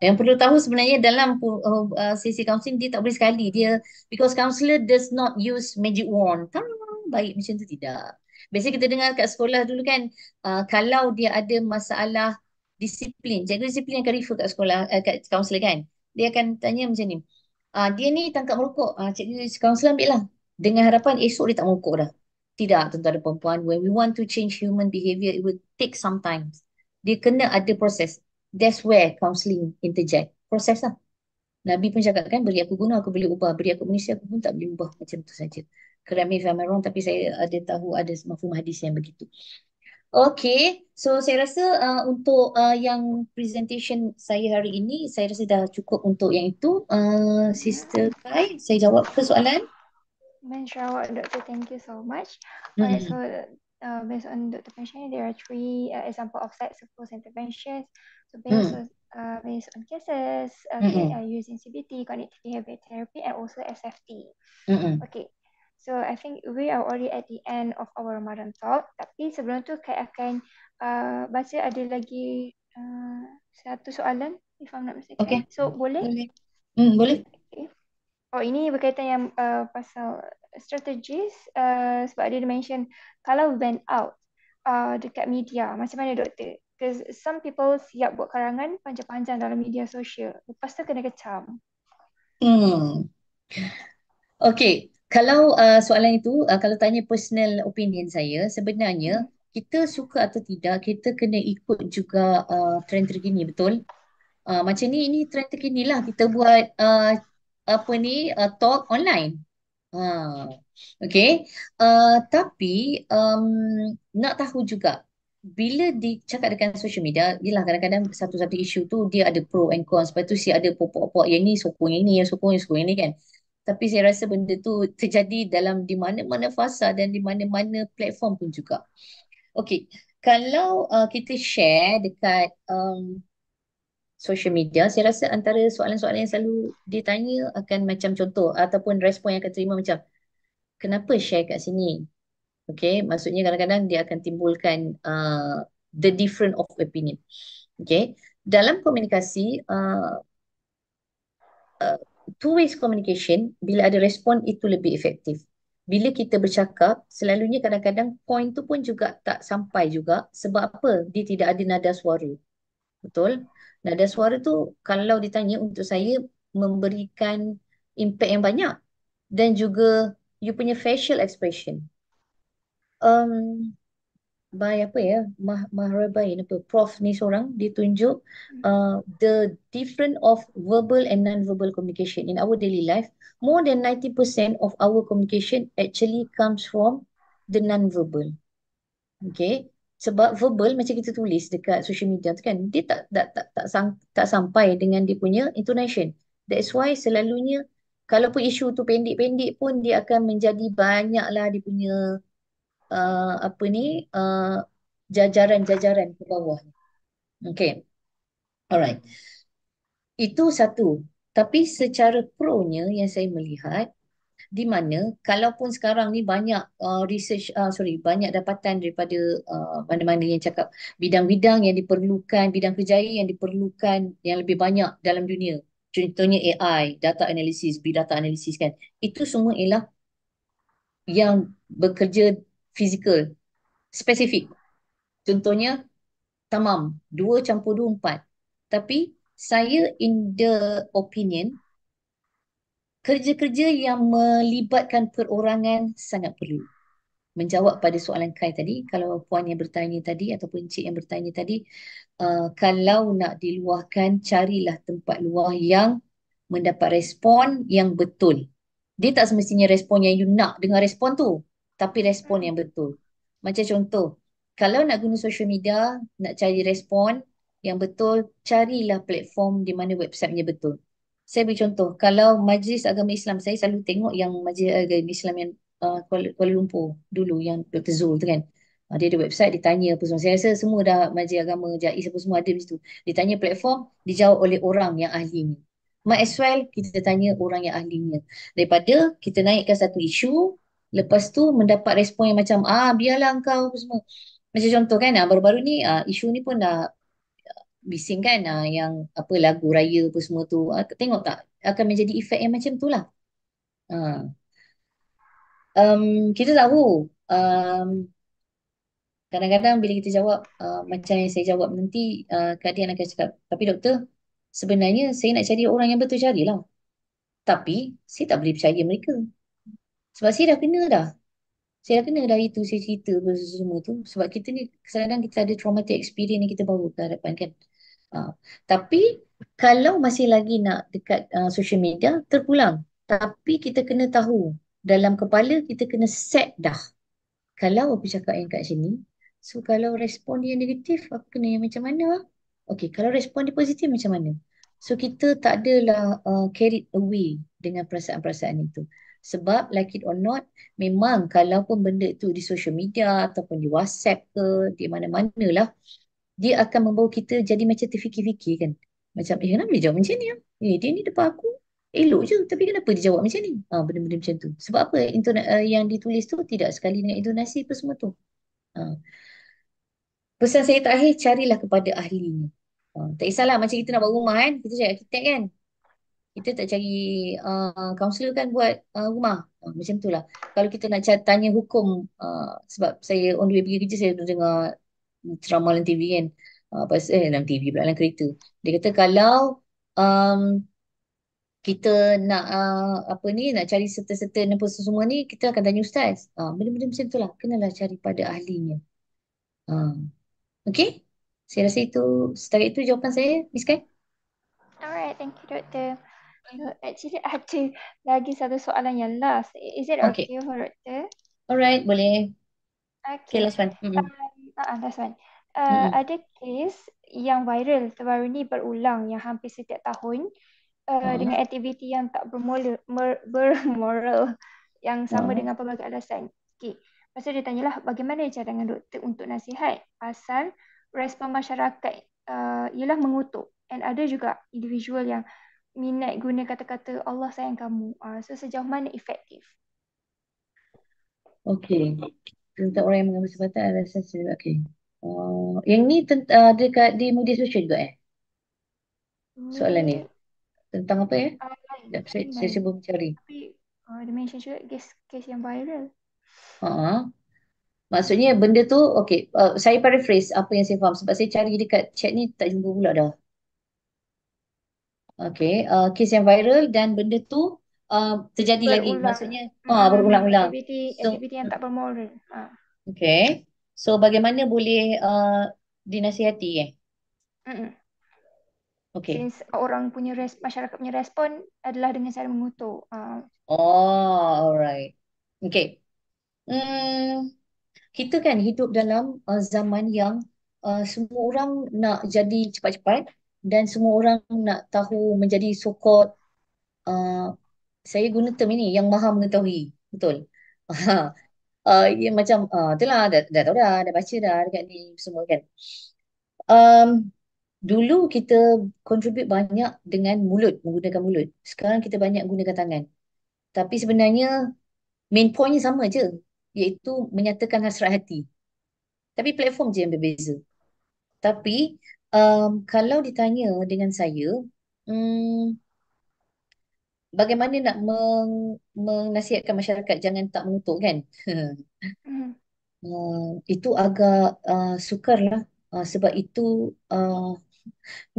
yang perlu tahu sebenarnya dalam uh, uh, sesi counseling dia tak boleh sekali dia because counselor does not use magic wand tak baik macam tu tidak Biasanya kita dengar kat sekolah dulu kan uh, kalau dia ada masalah disiplin. Cikgu disiplin yang refer kat sekolah, uh, kat kaunselor kan. Dia akan tanya macam ni. Uh, dia ni tangkap merokok. Uh, cikgu kaunselor ambil lah. Dengan harapan esok dia tak merokok dah. Tidak tentu ada perempuan. When we want to change human behavior, it will take some time. Dia kena ada proses. That's where counselling interject. Proses lah. Nabi pun cakap kan, beri aku guna, aku boleh ubah. Beri aku manusia, aku pun tak boleh ubah. Macam tu saja. Correct me if I'm wrong, tapi saya ada tahu ada mafum hadis yang begitu. Okay, so saya rasa uh, untuk uh, yang presentation saya hari ini, saya rasa dah cukup untuk yang itu. Uh, Sister Kai, saya jawab ke soalan? Men Doktor, thank you so much. Mm-hmm. Uh, so, uh, based on Doktor mentioning, there are three uh, example of sex support interventions. So, based, mm-hmm. on, uh, based on cases, uh, mm-hmm. they are using CBT, cognitive behavior therapy, and also SFT. Mm-hmm. Okay. So I think we are already at the end of our Ramadan talk. Tapi sebelum tu Kak akan uh, baca ada lagi uh, satu soalan if I'm not mistaken. Okay. So boleh? Boleh. Hmm, boleh. Okay. Oh ini berkaitan yang uh, pasal strategies uh, sebab dia mention kalau went out uh, dekat media macam mana doktor? Because some people siap buat karangan panjang-panjang dalam media sosial. Lepas tu kena kecam. Hmm. Okay, kalau uh, soalan itu uh, kalau tanya personal opinion saya sebenarnya hmm. kita suka atau tidak kita kena ikut juga uh, trend terkini betul uh, macam ni ini trend terkini lah kita buat uh, apa ni uh, talk online ha okey uh, tapi um, nak tahu juga bila dicakap dengan social media yalah kadang-kadang satu-satu isu tu dia ada pro and cons lepas tu si ada popok-popok yang ni sokong yang ni yang sokong yang sokong yang ni kan tapi saya rasa benda tu terjadi dalam di mana-mana fasa dan di mana-mana platform pun juga. Okay, kalau uh, kita share dekat um, social media, saya rasa antara soalan-soalan yang selalu ditanya akan macam contoh ataupun respon yang akan terima macam kenapa share kat sini? Okay, maksudnya kadang-kadang dia akan timbulkan uh, the different of opinion. Okay, dalam komunikasi uh, uh, two ways communication, bila ada respon itu lebih efektif. Bila kita bercakap, selalunya kadang-kadang point tu pun juga tak sampai juga sebab apa? Dia tidak ada nada suara. Betul? Nada suara tu kalau ditanya untuk saya memberikan impact yang banyak dan juga you punya facial expression. Um, by apa ya Maharabai apa prof ni seorang ditunjuk hmm. uh, the different of verbal and non-verbal communication in our daily life more than 90% of our communication actually comes from the non-verbal okay sebab verbal macam kita tulis dekat social media tu kan dia tak tak tak tak, sang, tak sampai dengan dia punya intonation that's why selalunya kalau pun isu tu pendek-pendek pun dia akan menjadi banyaklah dia punya uh, apa ni uh, jajaran-jajaran uh, ke bawah. Okay. Alright. Itu satu. Tapi secara pronya yang saya melihat di mana kalaupun sekarang ni banyak uh, research uh, sorry banyak dapatan daripada uh, mana-mana uh, yang cakap bidang-bidang yang diperlukan bidang kerjaya yang diperlukan yang lebih banyak dalam dunia contohnya AI data analysis big data analysis kan itu semua ialah yang bekerja fizikal spesifik. Contohnya tamam 2 campur 2 empat. Tapi saya in the opinion kerja-kerja yang melibatkan perorangan sangat perlu. Menjawab pada soalan Kai tadi, kalau puan yang bertanya tadi ataupun encik yang bertanya tadi, uh, kalau nak diluahkan carilah tempat luah yang mendapat respon yang betul. Dia tak semestinya respon yang you nak dengan respon tu tapi respon yang betul. Macam contoh, kalau nak guna social media, nak cari respon yang betul, carilah platform di mana websitenya betul. Saya beri contoh, kalau Majlis Agama Islam, saya selalu tengok yang Majlis Agama Islam yang uh, Kuala, Kuala Lumpur dulu, yang Dr. Zul tu kan. Uh, dia ada website, ditanya apa semua. Saya rasa semua dah Majlis Agama, Jais apa semua ada di situ. Ditanya platform, dijawab oleh orang yang ahlinya. Might as well kita tanya orang yang ahlinya. Daripada kita naikkan satu isu, lepas tu mendapat respon yang macam ah biarlah engkau semua macam contoh kan ah, baru-baru ni ah, isu ni pun dah ah, bising kan ah, yang apa lagu raya apa semua tu ah, tengok tak akan menjadi efek yang macam tu lah ah. um, kita tahu um, kadang-kadang bila kita jawab uh, macam yang saya jawab nanti uh, kadang akan cakap tapi doktor sebenarnya saya nak cari orang yang betul carilah tapi saya tak boleh percaya mereka sebab saya dah kena dah. Saya dah kena dah itu saya cerita semua tu. Sebab kita ni kadang-kadang kita ada traumatic experience yang kita bawa ke hadapan kan. Uh, tapi kalau masih lagi nak dekat uh, social media terpulang. Tapi kita kena tahu dalam kepala kita kena set dah. Kalau aku cakap yang kat sini. So kalau respon dia negatif aku kena yang macam mana lah. Okay kalau respon dia positif macam mana. So kita tak adalah uh, carried away dengan perasaan-perasaan itu. Sebab like it or not, memang kalaupun benda tu di social media ataupun di WhatsApp ke, di mana-mana lah, dia akan membawa kita jadi macam terfikir-fikir kan. Macam, eh kenapa dia jawab macam ni? Ah? Eh dia ni depan aku, elok je. Tapi kenapa dia jawab macam ni? Ha, benda-benda macam tu. Sebab apa intona- eh, yang ditulis tu tidak sekali dengan intonasi apa semua tu. Ha. Pesan saya terakhir, carilah kepada ahlinya. Ha. Tak kisahlah macam kita nak buat rumah kan. Kita cakap arkitek kan kita tak cari uh, kan buat uh, rumah. Uh, macam lah. Kalau kita nak tanya hukum, uh, sebab saya on the way pergi kerja, saya duduk dengar drama dalam TV kan. Uh, ah, pasal, eh, dalam TV pula, dalam kereta. Dia kata kalau um, kita nak uh, apa ni, nak cari serta-serta dan apa semua ni, kita akan tanya ustaz. Uh, benda-benda macam itulah. Kenalah cari pada ahlinya. Uh, okay? Saya rasa itu, setakat itu jawapan saya, Miss Kai. Alright, thank you, Doctor. Actually, ada lagi satu soalan yang last. Is it okay, okay. for it? Alright, boleh. Okay. okay, last one. Mm -hmm. um, uh, last one. Uh, mm -hmm. Ada kes yang viral terbaru ni berulang yang hampir setiap tahun uh, mm. dengan aktiviti yang tak bermula, mer, bermoral yang sama mm. dengan pelbagai alasan. Okay. Lepas tu dia tanyalah bagaimana cadangan doktor untuk nasihat pasal respon masyarakat uh, ialah mengutuk and ada juga individual yang minat guna kata-kata Allah sayang kamu. Uh, ah, so sejauh mana efektif? Okay. Untuk orang yang mengambil sebatas adalah sesuatu. Okay. Uh, yang ni tent, uh, ah, dekat di media sosial juga eh? Hmm. Soalan ni. Tentang apa ya? Uh, saya, saya, saya sibuk mencari. uh, dia mention juga kes, kes yang viral. Uh-huh. Maksudnya benda tu, okay. Uh, saya paraphrase apa yang saya faham. Sebab saya cari dekat chat ni tak jumpa pula dah. Okay, uh, kes yang viral dan benda tu uh, terjadi berulang. lagi maksudnya mm-hmm. uh, berulang-ulang. Aktiviti, so, aktiviti yang tak bermoral. Uh. Ah. Okay, so bagaimana boleh uh, dinasihati eh? Mm-mm. Okay. Since orang punya res- masyarakat punya respon adalah dengan cara mengutuk. Uh. Oh, alright. Okay. Hmm, kita kan hidup dalam uh, zaman yang uh, semua orang nak jadi cepat-cepat dan semua orang nak tahu menjadi sokot uh, saya guna term ini yang maha mengetahui betul uh, ya, macam uh, itulah dah, dah tahu dah dah baca dah dekat ni semua kan um, dulu kita contribute banyak dengan mulut menggunakan mulut sekarang kita banyak gunakan tangan tapi sebenarnya main pointnya sama je iaitu menyatakan hasrat hati tapi platform je yang berbeza tapi Um, kalau ditanya dengan saya, um, bagaimana nak meng, menasihatkan masyarakat jangan tak mengutuk kan? um, itu agak uh, eh, sukar lah. Uh, eh, sebab itu uh,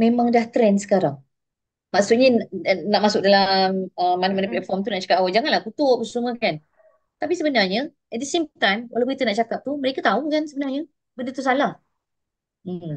memang dah trend sekarang. Maksudnya nak masuk dalam mana-mana uh, platform tu nak cakap, oh janganlah kutuk semua kan. Tapi sebenarnya, at the same time, walaupun kita nak cakap tu, mereka tahu kan sebenarnya benda tu salah. Hmm.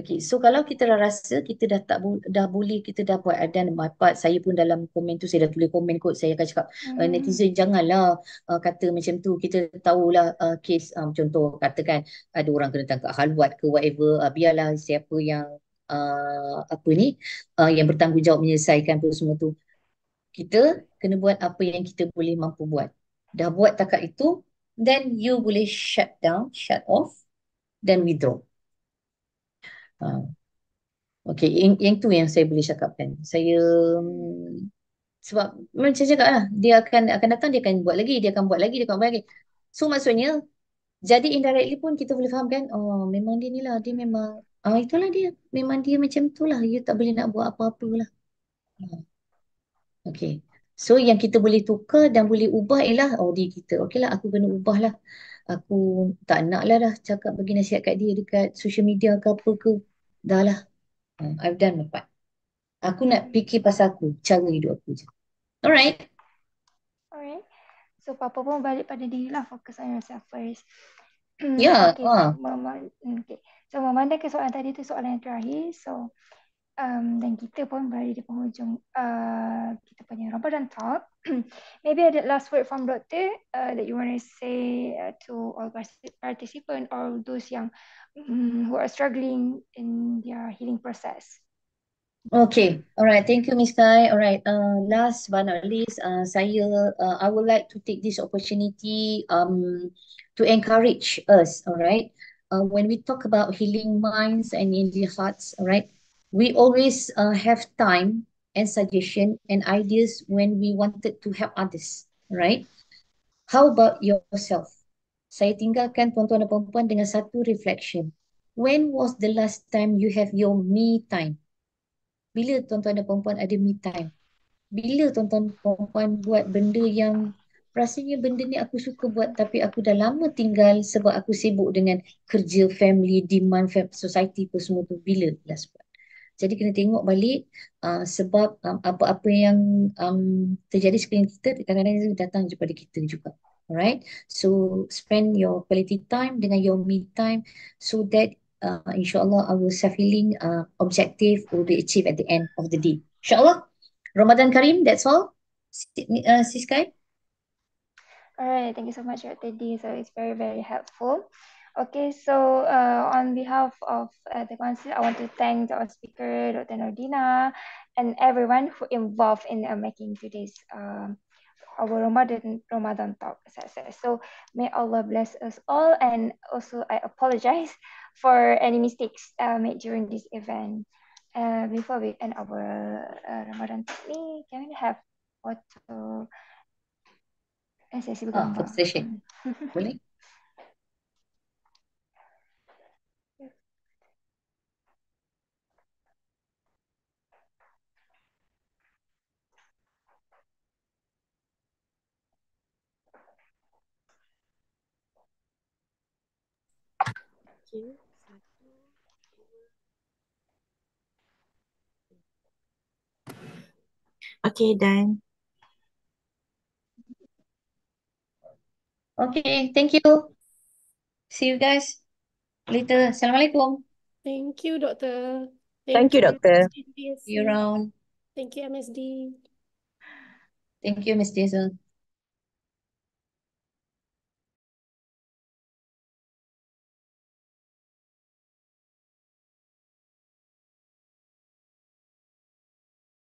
Okay, so kalau kita dah rasa kita dah tak dah boleh kita dah buat dan dapat saya pun dalam komen tu saya dah tulis komen kot saya akan cakap eh, hmm. uh, netizen janganlah uh, kata macam tu kita tahulah uh, kes um, contoh katakan ada orang kena tangkap haluat ke whatever uh, biarlah siapa yang uh, apa ni uh, yang bertanggungjawab menyelesaikan apa semua tu kita kena buat apa yang kita boleh mampu buat dah buat takat itu then you boleh shut down shut off then withdraw Ha. Okay, yang, yang tu yang saya boleh cakapkan. Saya sebab macam cakap lah, dia akan akan datang, dia akan buat lagi, dia akan buat lagi, dia akan buat lagi. So maksudnya, jadi indirectly pun kita boleh faham kan, oh memang dia ni lah, dia memang, oh, itulah dia. Memang dia macam tu lah, you tak boleh nak buat apa-apa lah. Ha. Okay. So yang kita boleh tukar dan boleh ubah ialah, oh dia kita, okay lah aku kena ubah lah aku tak nak lah dah cakap bagi nasihat kat dia dekat social media ke apa ke. Dah lah. Hmm. I've done my part. Aku nak fikir pasal aku, cara hidup aku je. Alright. Alright. So, Papa pun balik pada lah, fokus on yourself first. Ya. Yeah. okay. Ah. Mm, okay. So, memandang ke soalan tadi tu soalan yang terakhir. So, um, dan kita pun berada di penghujung uh, kita punya dan talk. Maybe ada last word from Dr. Uh, eh, that you want to say uh, to all participants or those yang um, who are struggling in their healing process. Okay, alright. Thank you, Miss Kai. Alright. Uh, last but not least, uh, saya, uh, I would like to take this opportunity um to encourage us. Alright. Uh, when we talk about healing minds and healing hearts, alright, we always uh, have time and suggestion and ideas when we wanted to help others, right? How about yourself? Saya tinggalkan tuan-tuan dan puan dengan satu reflection. When was the last time you have your me time? Bila tuan-tuan dan puan ada me time? Bila tuan-tuan dan puan buat benda yang rasanya benda ni aku suka buat tapi aku dah lama tinggal sebab aku sibuk dengan kerja, family, demand, family, society apa semua tu. Bila last buat? Jadi kena tengok balik uh, sebab um, apa-apa yang um, terjadi sekeliling kita kadang-kadang itu datang daripada kita juga. Alright, so spend your quality time dengan your me time so that uh, insyaAllah our self-healing uh, objective will be achieved at the end of the day. InsyaAllah, Ramadan Karim, that's all. Siskai? Uh, Alright, thank you so much Dr. D. So it's very, very helpful. Okay, so uh, on behalf of uh, the council, I want to thank our speaker, Dr. Nordina, and everyone who involved in uh, making today's um, our Ramadan, Ramadan talk success. So may Allah bless us all. And also, I apologize for any mistakes uh, made during this event. Uh, before we end our Ramadan talk, can we have what? Uh, ah, session. Boleh? Okay. Okay, done. Okay, thank you. See you guys later. Assalamualaikum. Thank you, doctor. Thank, thank you, doctor. See you around. Thank you, MSD. Thank you, Miss Jason.